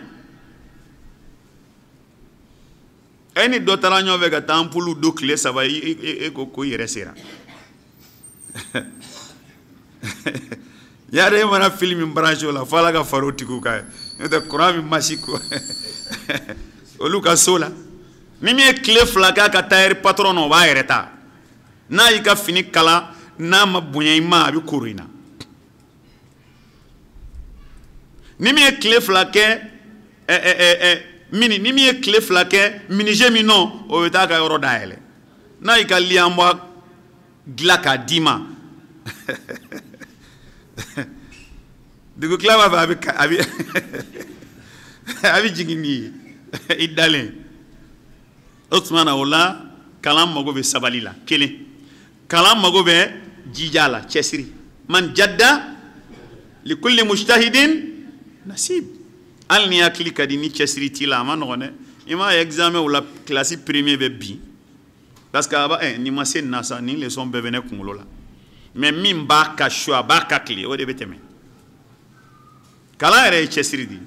[SPEAKER 1] e ni dɔ taara ɲɔgɔn fɛ ka taa ampulu don tile saba e ko ko i yɛrɛ sera [LAUGHS] yari e mana fili min branche o la fo ala ka fari o tigiw kan n'o tɛ kuran min masi ko [LAUGHS] olu ka so la ni min ye tile fila k'a ka tayɛri patɔrɔn e na o b'a yɛrɛ ta n'a y'i ka fini kala n'a ma bonya i ma a bɛ koro i na ni min ye tile fila kɛ ɛ e, ɛ e, ɛ ɛ mini ni min ye tile fila kɛ minise min nɔ o bɛ taa ka yɔrɔ dayɛlɛ n'a y'i ka liyanba dilan k'a d'i ma [LAUGHS] dugutila b'a fɛ a bɛ a bɛ [LAUGHS] a bɛ jigin n'i ye [LAUGHS] i dalen o tuma na o la kalan mago bɛ sabali la kelen kalan mago bɛ jija la cɛsiri man jada likulli mujtahidin nasib hali ni hakili ka di ni cɛsiri t'i la a ma nɔgɔn dɛ i m'a la kilasi premier bɛ bin parce que a b'a ɛ eh, nin ma se nin na sa nin leçon bɛɛ bɛ ne kunkolo la mɛ min b'a ka su a b'a ka tile o de bɛ tɛmɛ kalan yɛrɛ ye cɛsiri de ye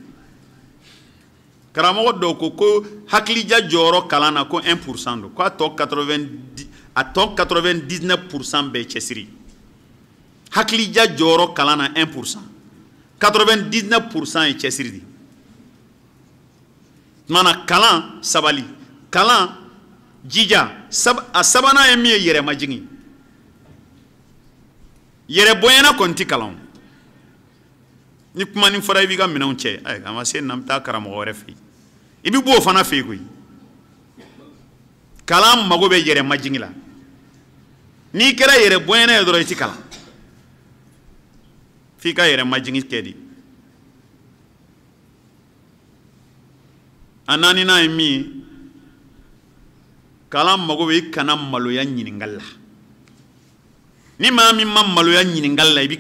[SPEAKER 1] karamɔgɔ dɔw ko ko hakilija jɔyɔrɔ kalan na ko 1 pour cent don ko a tɔ 90 a tɔ 99 pour cent bɛɛ ye cɛsiri hakilija jɔyɔrɔ kalan na 1 pour cent 99 pour cent ye cɛsiri de ye mana kalan sabali kalan jija sab a sabana ye min ye yɛrɛmajigi yɛrɛ bonyana ti kalan ni kuma ni fɔra i b'i ka minɛnw cɛ ayi a ma se na taa karamɔgɔ wɛrɛ fɛ yen i bɛ bɔ fana fɛ yen koyi kalan mago bɛ yɛrɛmajigi la n'i kɛra yɛrɛ bonyana ye dɔrɔn i ti kalan f'i ka yɛrɛmajigi kɛ de anani na ye min mago bɛ i kana maloya ɲininkali la ni maa min ma maloya ɲininkali la i bi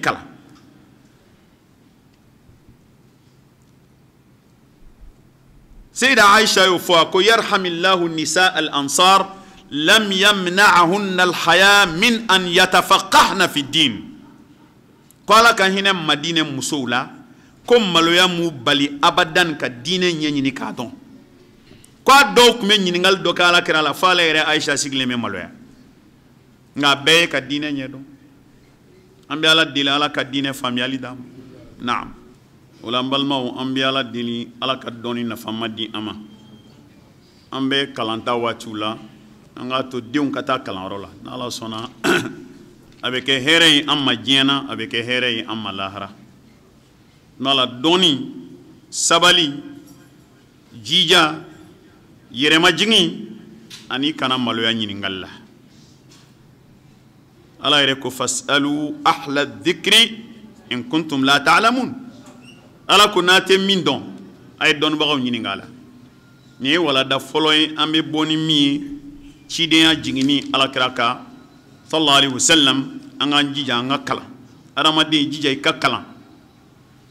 [SPEAKER 1] سيدة عائشة يفاكو يرحم الله النساء الأنصار لم يمنعهن الحياة من أن يتفقهن في الدين قال كهنا مدينة مسولة كم ملويا مبالي أبدا كدين ينيني كادون k'a dɔw tun bɛ ɲiningali dɔ kɛ ala kira la f'ale yɛrɛ aisha sigilen bɛ maloya nka bɛɛ ye ka diinɛ ɲɛdɔn an bɛ ala deli ala ka diinɛ faamiyali d'an ma naam o la an balimaw an ala deli ala ka dɔni nafama di an ma an be kalanta waatiw la an k'a to denw ka taa kalanyɔrɔ la n'ala sɔnna [CLEARS THROAT] a be kɛ hɛrɛ ye an ma diɲɛ a be kɛ hɛrɛ ye an ma lahara n'ala dɔni sabali jija yɛrɛmajigin ani kana maloya ɲiningali la ala yɛrɛ ko fasalu ahla dhikri in kuntum la ta'lamun ala ko n'a tɛ min dɔn a ye dɔnnibagaw ɲininga la nin ye walada fɔlɔ ye an be bɔ ni min ye cidenya jiginni alakira ka sallallahu alaihi wasallam an k'an jija an ka kalan adamaden jija i ka kalan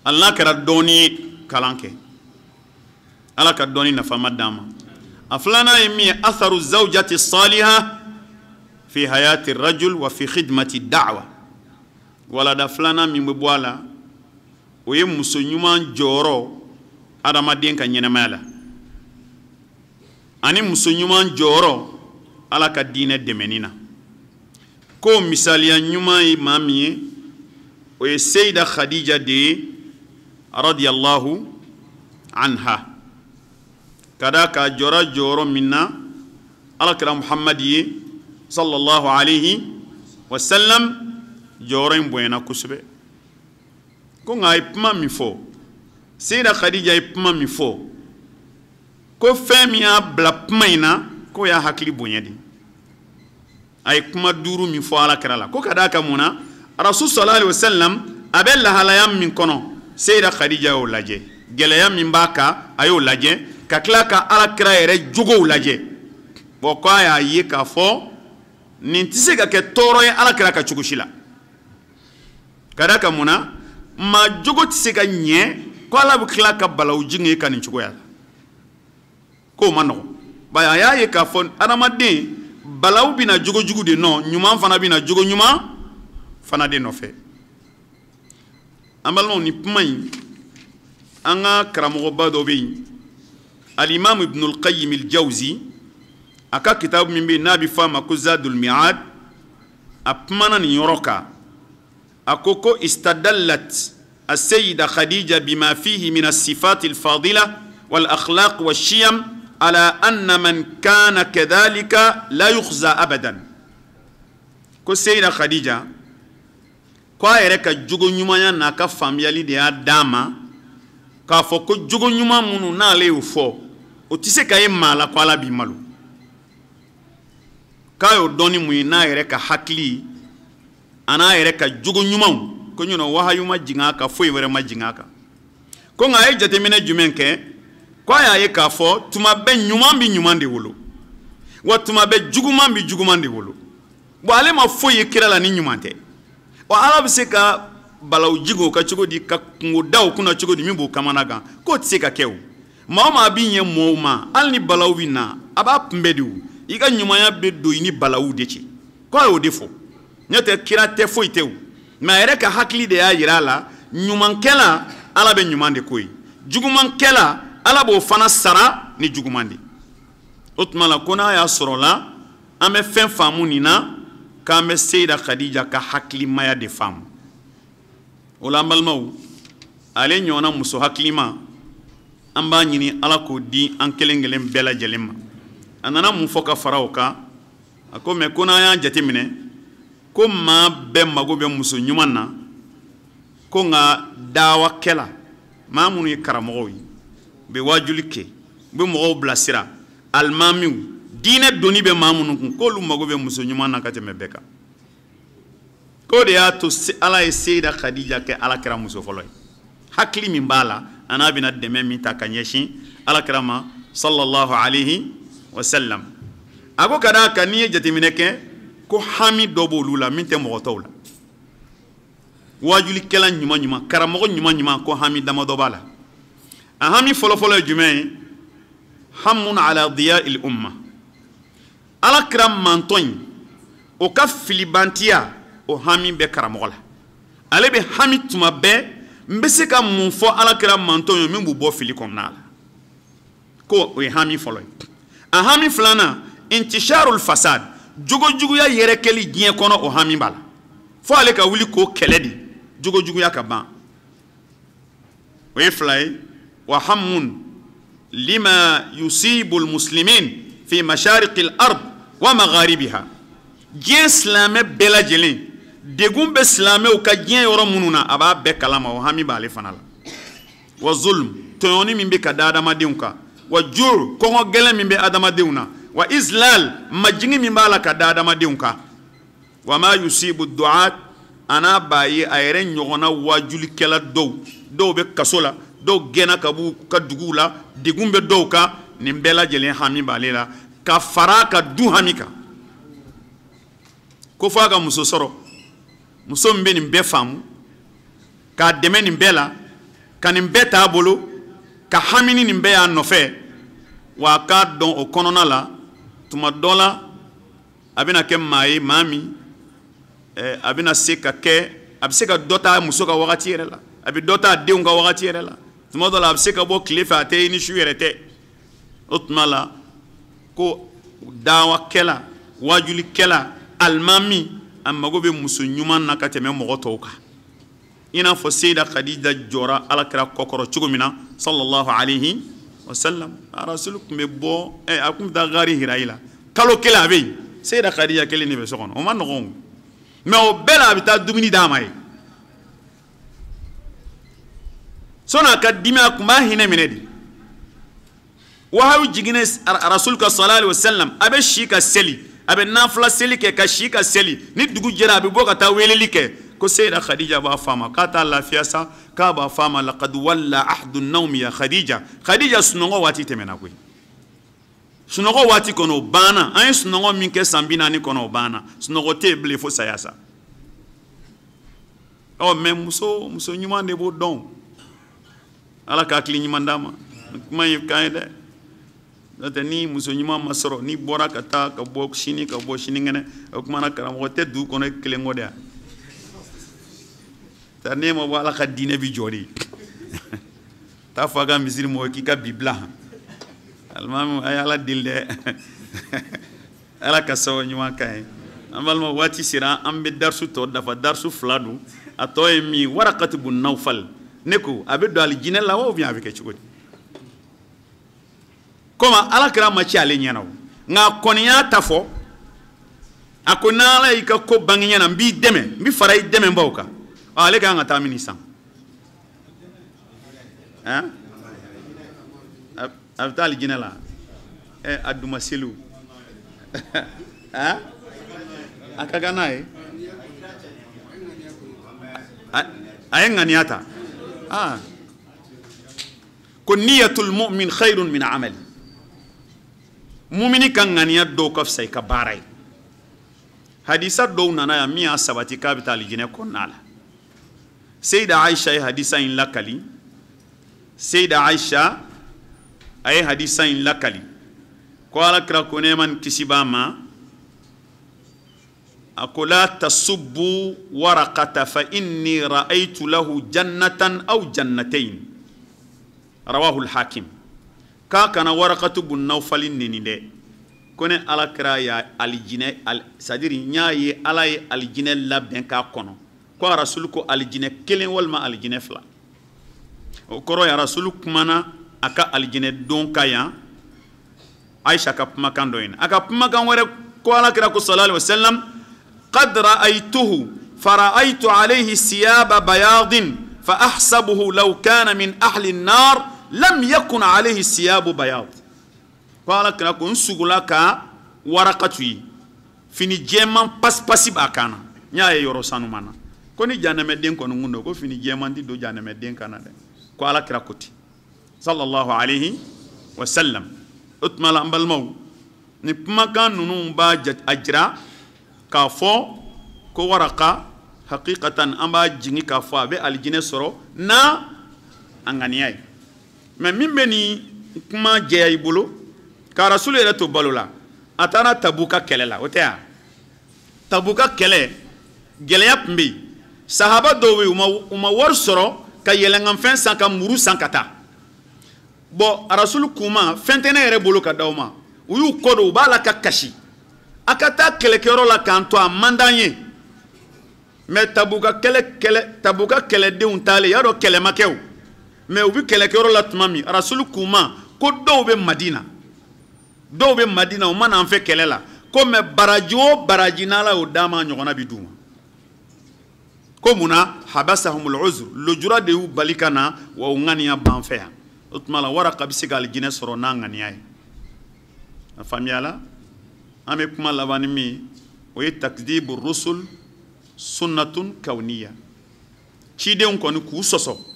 [SPEAKER 1] hali n'a kɛra dɔɔni ye kalan kɛ ala ka dɔɔni nafama d'an ma a filanan ye min ye atharu zawjati saliha fi hayati rajul wa fi khidmati da'wa walada filanan min be bɔ a la o ye muso ɲuman jɔyɔrɔ adamaden ka ɲɛnɛmaya la ani muso ɲuman jɔyɔrɔ ala ka diinɛ dɛmɛni na ko misaliya ɲuman ye maa min ye o ye seyida khadija de ye radiyallahu anha ka ka jɔra jɔyɔrɔ min na alakira muhamadu ye sallallahu alaihi wa sallam jɔyɔrɔ in bonyana ko nka a ye kuma min fɔ khadija ye kuma min ko fɛn min y'a bila kuma k'o y'a hakili bonya de a ye kuma duuru min fɔ alakira la ko ka d'a kan sallallahu alaihi wa sallam a bɛ min kɔnɔ seyida khadija y'o lajɛ gɛlɛya min b'a kan a ka tila ka alakira yɛrɛ jogow lajɛ bɔn k'a y'a ye k'a fɔ nin tɛ se ka kɛ tɔɔrɔ ye alakira ka cogo si la ka da kan mun na maa jogo tɛ se ka ɲɛ ko ala bɛ tila ka balawu jigin e ka nin cogoya la k'o ma nɔgɔn bari a y'a ye k'a fɔ adamaden balawu bɛ na jogo jugu de nɔ ɲuman fana bɛ na jogo ɲuman fana de nɔfɛ an balimaw ni kuma in an ka karamɔgɔba dɔ bɛ yen الإمام ابن القيم الجوزي أكا كتاب من بين نبي فما كزاد الميعاد ko نيوروكا أكوكو استدلت السيدة خديجة بما فيه من الصفات الفاضلة والأخلاق والشيم على أن من كان كذلك لا يخزى أبدا كو سيدة خديجة كو أيرك جوجو نيما ناكا فاميالي ديا داما كافو كو جوجو نيما منو نالي وفو o ka ye maa la ko ala b'i malo k'a y'o dɔɔni mun ye n'a yɛrɛ ka hakili a n'a yɛrɛ ka jogo ɲumanw ko ɲɔnɔ wahayu ma jigin a kan foyi wɛrɛ ma jigin a kan ko nka a ye jateminɛ jumɛn kɛ ko a y'a ye k'a fɔ tuma bɛɛ ɲuman bɛ ɲuman de wolo wa tuma bɛɛ juguman bɛ juguman de wolo bon ale ma foyi ye kira la ni ɲuman tɛ wa ala bɛ se ka balawu jigin o kan cogo di ka kungoda o kunna cogo di min b'o kamanagan k'o tɛ se ka kɛ o maa o maa b'i ɲɛ mɔɔw ma hali ni balawu bi na a b'a kunbɛn de o i ka ɲumanya bɛ don i ni balawu de cɛ k'a y'o de fɔ n'o tɛ kira tɛ foyi tɛ o mɛ a yɛrɛ ka hakili de y'a yira a la ɲumankɛla ala bɛ ɲuman de ko ye jugumankɛla ala b'o fana sara ni juguman de o tuma la ko n'a y'a sɔrɔ la an bɛ fɛn faamu nin na k'an bɛ seyida kadija ka hakilimaya de faamu o la an balimaw ale ɲɔgɔnna muso hakilima an b'a ɲini ala k'o di an kelen kelen bɛɛ lajɛlen ma a nana mun fɔ ka fara o kan a ko mɛ ko n'an y'a jate minɛ ko maa bɛɛ mago bɛ muso ɲuman na ko nka kɛla maa minnu ye karamɔgɔw ye u bɛ waajuli kɛ u bɛ mɔgɔw bilasira alimamiw diinɛ doni bɛ maa minnu kun k'olu mago bɛ muso ɲuman na ka tɛmɛ bɛɛ kan k'o de y'a to ala ye seyida kadija kɛ ala kɛra muso fɔlɔ ye hakili min b'a la أنا بنا الدمي ميتا كنيشي على كرامة صلى الله عليه وسلم أبو كدا كنية جتي منك كو حامي دوبو لولا ميتا مغطولا واجولي كلا نيما نيما كرامو نيما نيما كو حامي دما دوبالا أهمي فلو فلو جمعي حم على ضياء الأمة على كرام مانتوني وكف فيلي بانتيا وحامي بكرامو لا ألي بحامي تما بي mbese ka mun fɔ alakira manto yo mbu bo bɔ fili kɔnɔna ko we ye hami fɔlɔ ye a hami filanan intisharul fasad yere keli gien kono o hami bala fo ale ka wuli k'o kɛlɛ jugo jogojuguya ka ban we fly wa hamun lima yusibul muslimin fi mashariqil ard wa magharibiha gien slame bela jelin degun bɛ silamɛw ka diɲɛ yɔrɔ minnu na a b'a bɛɛ kalama o hami b'ale fana la wa zulm tɔɲɔni min bɛ ka da adamadenw kan wa jur kɔngɔ gɛlɛn min bɛ adamadenw na wa islal majigi min b'a la ka da adamadenw kan wa ma yusibu duat a n'a b'a ye a yɛrɛ ɲɔgɔnna wajulikɛla dɔw dɔw bɛ kaso la dɔw gɛnna ka b'u ka duguw la degun bɛ dɔw kan nin bɛɛ lajɛlen hami b'ale la ka fara a ka du hami kan ko f'a ka muso sɔrɔ muso min bɛ nin bɛɛ faamu k'a dɛmɛ nin bɛɛ la ka nin bɛɛ t'a bolo ka hamini nin bɛɛ y'a nɔfɛ wa a k'a dɔn o kɔnɔna la tuma dɔ la a bɛna kɛ maa ye maa min eh, a bɛna se ka kɛ a bɛ se ka dɔ ta muso ka wagati yɛrɛ la a bɛ dɔ ta denw ka wagati yɛrɛ la tuma dɔ la a bɛ se ka bɔ tile fɛ a tɛ i ni su yɛrɛ tɛ o tuma la ko dawakɛla wajulikɛla alimami amago be musu muso ɲuman na ka tɛmɛ mɔgɔ tɔw kan i n'a fɔ seyida kadija jɔra alakira kɔkɔrɔ sallallahu alayhi wa sallam arasulu tun bɛ bɔ ɛ a gari hiraila kalo kila be sayyida khadija kelini be kelen o man ngong me o bela bita dumini bɛ taa dumuni d'a ma ye sɔni a ka dimi a tun b'a hinɛ minɛ sallallahu alaihi wa sallam a bɛ a be nafila seli kɛ ka si ka seli ni dugu jɛra a bɛ bɔ ka taa weleli kɛ ko seyida khadija b'a f'a k'a t'a lafiya sa k'a b'a f'a ma laqad walla ahdu nawmi ya khadija khadija sunɔgɔ waati tɛmɛna koyi sunɔgɔ waati kɔnɔ o banna an ye sunɔgɔ min kɛ san bi naani kɔnɔ o banna sunɔgɔ tɛ yen bilen fo saya sa ɔ oh, mɛ muso muso ɲuman de b'o dɔn ala ka hakili ɲuman d'a ma kuma in kan ye dɛ n'o tɛ ni muso ɲuman ma sɔrɔ n'i bɔra ka taa ka bɔ sini ka bɔ sinikɛnɛ o kumana karamɔgɔ tɛ du kɔnɔ kelen kɔ de yan ta ne ma bɔ ala ka diinɛ bi jɔ de [LAUGHS] taa fɔ a ka misiri mɔgɔ k'i ka bi bila alimami a y'ala deli dɛ [LAUGHS] ala ka sababu ɲuman ka ye an balima waati sera an bɛ darisu tɔ dafa darisu fila don a tɔ ye min warakati bu nawfal ne ko a bɛ don alijinɛ la wa ou bien a bɛ kɛ cogo di koma alakira ma ci ale ɲɛna o nka kɔni y'a ta fɔ a ko n'ala y'i ka ko bange ɲɛna n b'i dɛmɛ n bi fara i dɛmɛbaw kan ɔ ale kan ka taa mini san ɛn a bɛ taa alijinɛ la ɛ a duma seliw ɛn a ka kan n'a ye a ye ŋaniya ta ko niyatul mu'min khayrun min amali mumini ka ŋaniya dɔw ka fisa i ka baara ye hadisa dɔw nana ya min y'a sabati k'a bɛ taa alijinɛ kɔnɔna la seyida aisha ye hadisa in lakali seyida aisha a ye hadisa in lakali ko ala kira ko nɛɛma ni kisi b'a ma a ko la tasubu warakata fa inni raaitu lahu jannatan aw jannatayn rawahu lhakim k'a kana warakatu bun nawfali neni dɛ ko ala kɛra ya alijinɛ al, sadiri n y'a ye ala ye alijinɛ labɛn k'a kɔnɔ ko arasulu ko alijinɛ kelen walima alijinɛ fila o kɔrɔ ye arasulu kumana a ka alijinɛ don ka yan ka kumakan dɔ ɲini a ka kumakan wɛrɛ ko ala kɛra ko sala alai wasalam qad ra'aytuhu fara'aytu alayhi siyaba bayadin fa ahsabuhu law kana min ahli nnar lam yakun alayhi siyabu bayad ko ala kira ko n ka warakatu ye fini jeman pas b'a kan nya ye yoro sanu mana ko ni jahanɛmɛden kɔni kun do ko fini jeman di do janame den kana de ko ala kira kuti sallallahu alayhi wa sallam utmal ambal maw an balimaw ni kumakan ninnu b'a ajra jira k'a fɔ ko waraka haqiqatan amba jingi jigin k'a fɔ a bɛ alijinɛ na anganiyai mɛ min bɛ nin kuma jɛya i bolo ka rasulu yɛrɛ to balo la a taara tabuka kɛlɛ la o tɛ yan tabuka kɛlɛ gɛlɛya tun bɛ yen sahaba dɔw bɛ yen u ma wari sɔrɔ ka yɛlɛnkanfɛn san ka muru san ka taa bɔn rasulu kuma fɛn tɛ ne yɛrɛ bolo ka di aw ma u y'u kɔ don u b'a la ka kasi a ka taa kɛlɛkɛyɔrɔ la k'an to a man d'an ye mɛ tabuka kɛlɛ kɛlɛ tabuka kɛlɛdenw taalen y'a dɔn kɛlɛ ma kɛ o. mɛ u bɛ kɛlɛkɛyɔrɔ la tuma min arasulu k'u ma ko dɔw bɛ madina dɔw bɛ madina u ma n'an fɛ kɛlɛ la ko mɛ baraji o baraji n'ala y'o d'a ma ɲɔgɔnna bi d'u ma ko munna habasahumul uzr lujura de y'u bali ka na wa u ŋaniya b'an fɛ yan o tuma la waraka bɛ se ka alijinɛ sɔrɔ n'a ŋaniya ye a faamuyala an bɛ kuma laban ni min o ye takdibu rusul sunnatun kawniya cidenw kɔni k'u sɔsɔ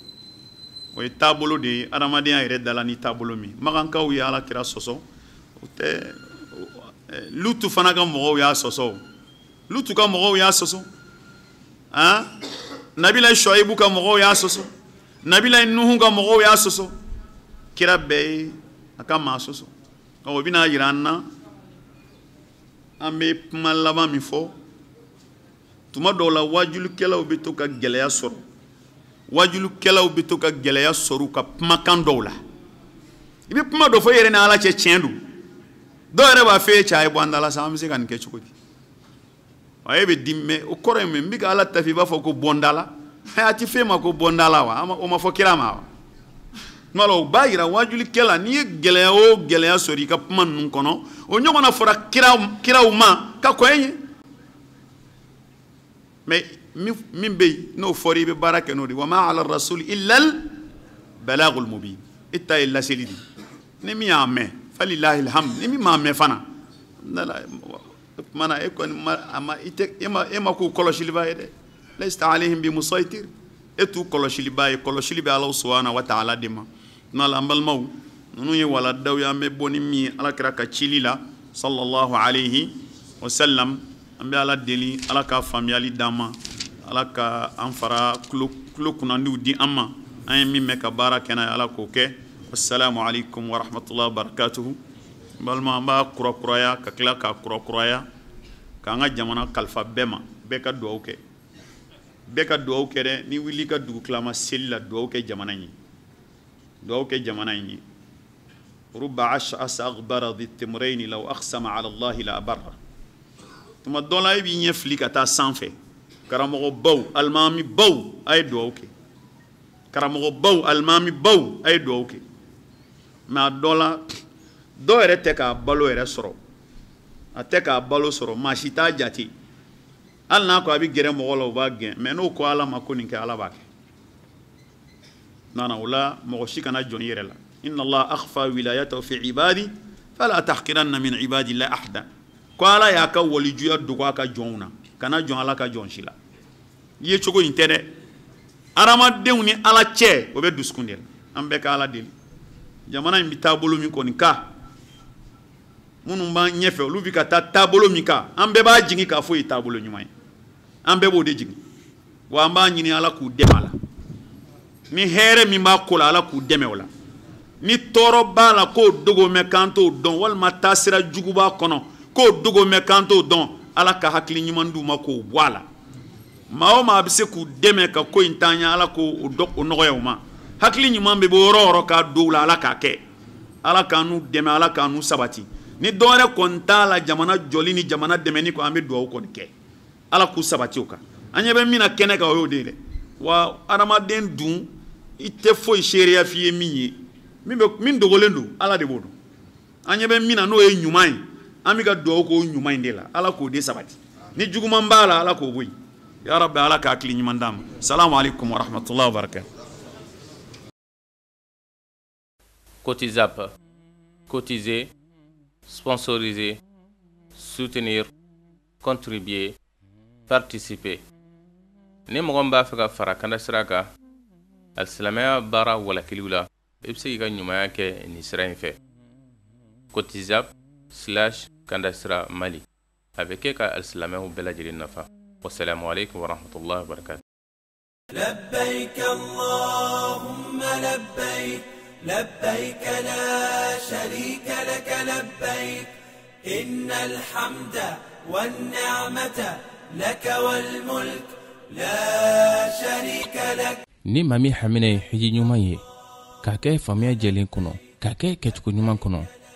[SPEAKER 1] o ye taabolo de ye adamadenya yɛrɛ dala ni taabolo min makankaw ye ala kira sɔsɔ o tɛ lutu fana ka mɔgɔw y'a sɔsɔ lutu ka mɔgɔw y'a sɔsɔ han nabila shɔyibu ka mɔgɔw y'a sɔsɔ nabila nuhu ka mɔgɔw y'a sɔsɔ kira bɛɛ ye a ka maa sɔsɔ ɔ o bɛna yira an na an bɛ kuma laban min fɔ tuma dɔw la wajulikɛlaw bɛ to ka gɛlɛya sɔrɔ wajulukɛlaw bɛ to ka gɛlɛya sɔrɔ u ka kumakan dɔw la i bɛ kuma dɔ fɔ i yɛrɛ ni ala cɛ tiɲɛ don dɔw yɛrɛ b'a fɔ e cɛ a ye bɔ an da sa an bɛ se ka nin kɛ cogo di a e bɛ dimi mɛ o kɔrɔ ye mun ye n bɛ ka ala tafe i b'a fɔ ko bɔ n a ti f'e ma ko bɔ n da wa o ma fɔ kira ma wa tuma dɔ o b'a yira wajulikɛla n'i ye gɛlɛya o gɛlɛya sɔrɔ i ka kuma ninnu kɔnɔ o ɲɔgɔnna fɔra kiraw kiraw ma ka kɔn e ye mɛ من بي نو فوري ببارك نوري وما على الرسول إلا البلاغ المبين إتا إلا سيدي نمي عمي فلله الهم نمي ما عمي فانا لا مانا إكون ما أما إتك إما إما كو كلاش لباي ده لست عليهم بمسيطر إتو كلاش لباي كلاش لباي الله سبحانه وتعالى دما نال أمل مو نو يوالد دو يا مبوني مي على كراك تشيلي لا صلى الله عليه وسلم an bɛ ala deli ala ka faamuyali d'an ma ala ka an fara tulo tulo kunnandiw di an ma an ye min mɛn ka baara kɛ n'a ye ala k'o kɛ assalamu alaikum wa rahmatullahi wa barakatuhu n balima an b'a kurakuraya ka tila k'a kurakuraya k'an ka jamana kalifa bɛɛ ma bɛɛ ka duwawu kɛ bɛɛ ka duwawu kɛ dɛ ni wuli ka dugutilama seli la duwawu kɛ jamana in ye duwawu kɛ jamana in ye رب عش أس أغبر ذي التمرين لو أقسم على الله لأبره tuma dɔ la e b'i ɲɛ fili ka taa sanfɛ karamɔgɔbaw alimamibaw a ye duwawu kɛ karamɔgɔbaw alimamibaw a ye duwawu kɛ mɛ a dɔ la dɔw yɛrɛ tɛ k'a balo yɛrɛ sɔrɔ a tɛ k'a balo sɔrɔ maa si t'a jate hali n'a ko a bɛ gɛrɛ mɔgɔ la o b'a gɛn mɛ n'o ko ala ma ko nin kɛ ala b'a kɛ nana o la mɔgɔ si kana jɔn i yɛrɛ la inna allah akhfa wilayatahu fi ibadi fala tahqiranna min ibadi la ahdan ko ala y'a ka walijuya dogo a ka jɔnw na kana jɔn ala ka jɔn si la i ye cogo in tɛ dɛ adamadenw ni ala cɛ o bɛ dusukun de la an bɛɛ ka ala deli jamana in bɛ taabolo min kɔni kan minnu b'an ɲɛfɛ olu bɛ ka taa taabolo min kan an bɛɛ b'a jigin k'a fɔ ye taabolo ɲuman ye an bɛɛ b'o de jigin wa an b'a ɲini ala k'u dɛmɛ a la ni hɛrɛ min b'a ko la ala k'u dɛmɛ o la ni tɔɔrɔ b'a la k'o dogo mɛ k'an t'o dɔn walima taasira jugu b'a kɔnɔ k'o dogo mɛ k'an t'o dɔn ala ka hakili ɲuman d'u ma k'o bɔ a la maa o maa bɛ se k'u dɛmɛ ka ko in tanya ala k'o dɔ o nɔgɔya u ma hakili ɲuman bɛ bɔ yɔrɔ o yɔrɔ k'a don u la ala k'a kɛ ala k'an n'u dɛmɛ ala k'an n'u sabati ni dɔwɛrɛ kɔni t'a la jamana jɔli ni jamana dɛmɛni kɔ an bɛ dugawu kɔni kɛ ala k'u sabati o kan an ɲɛ bɛ min na kɛnɛ kan o y'o de ye dɛ wa adamaden dun i tɛ foyi seereya f'i ye min ye min bɛ min dogolen don ala de b'o dɔn an ɲɛ bɛ min na n'o e ye ɲuman ye amiga bɛ ka k'o ala k'o de sabati ni juguma mbala la ala k'o ya rabbi ala k'a hakili ɲuman salamu wa warahmatulahi wabarakatuh cotiser, sponsoriser, soutenir, contribuer, participer. ni mɔgɔ min b'a fɛ fara kanda sira kan alisilamaya baara walakiliw la i be se k'i ni slash كندسرا مالي أبكيك السلام وبلا جري النفا والسلام عليكم ورحمة الله وبركاته لبيك اللهم لبيك لبيك لا شريك لك لبيك إن الحمد والنعمة لك والملك لا شريك لك ni maa min haminɛ ye hiji ɲuman ye k'a kɛ faamuya jɛlen kɔnɔ k'a kɛ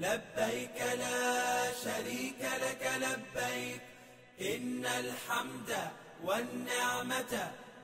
[SPEAKER 1] لبيك لا شريك لك لبيك إن الحمد والنعمة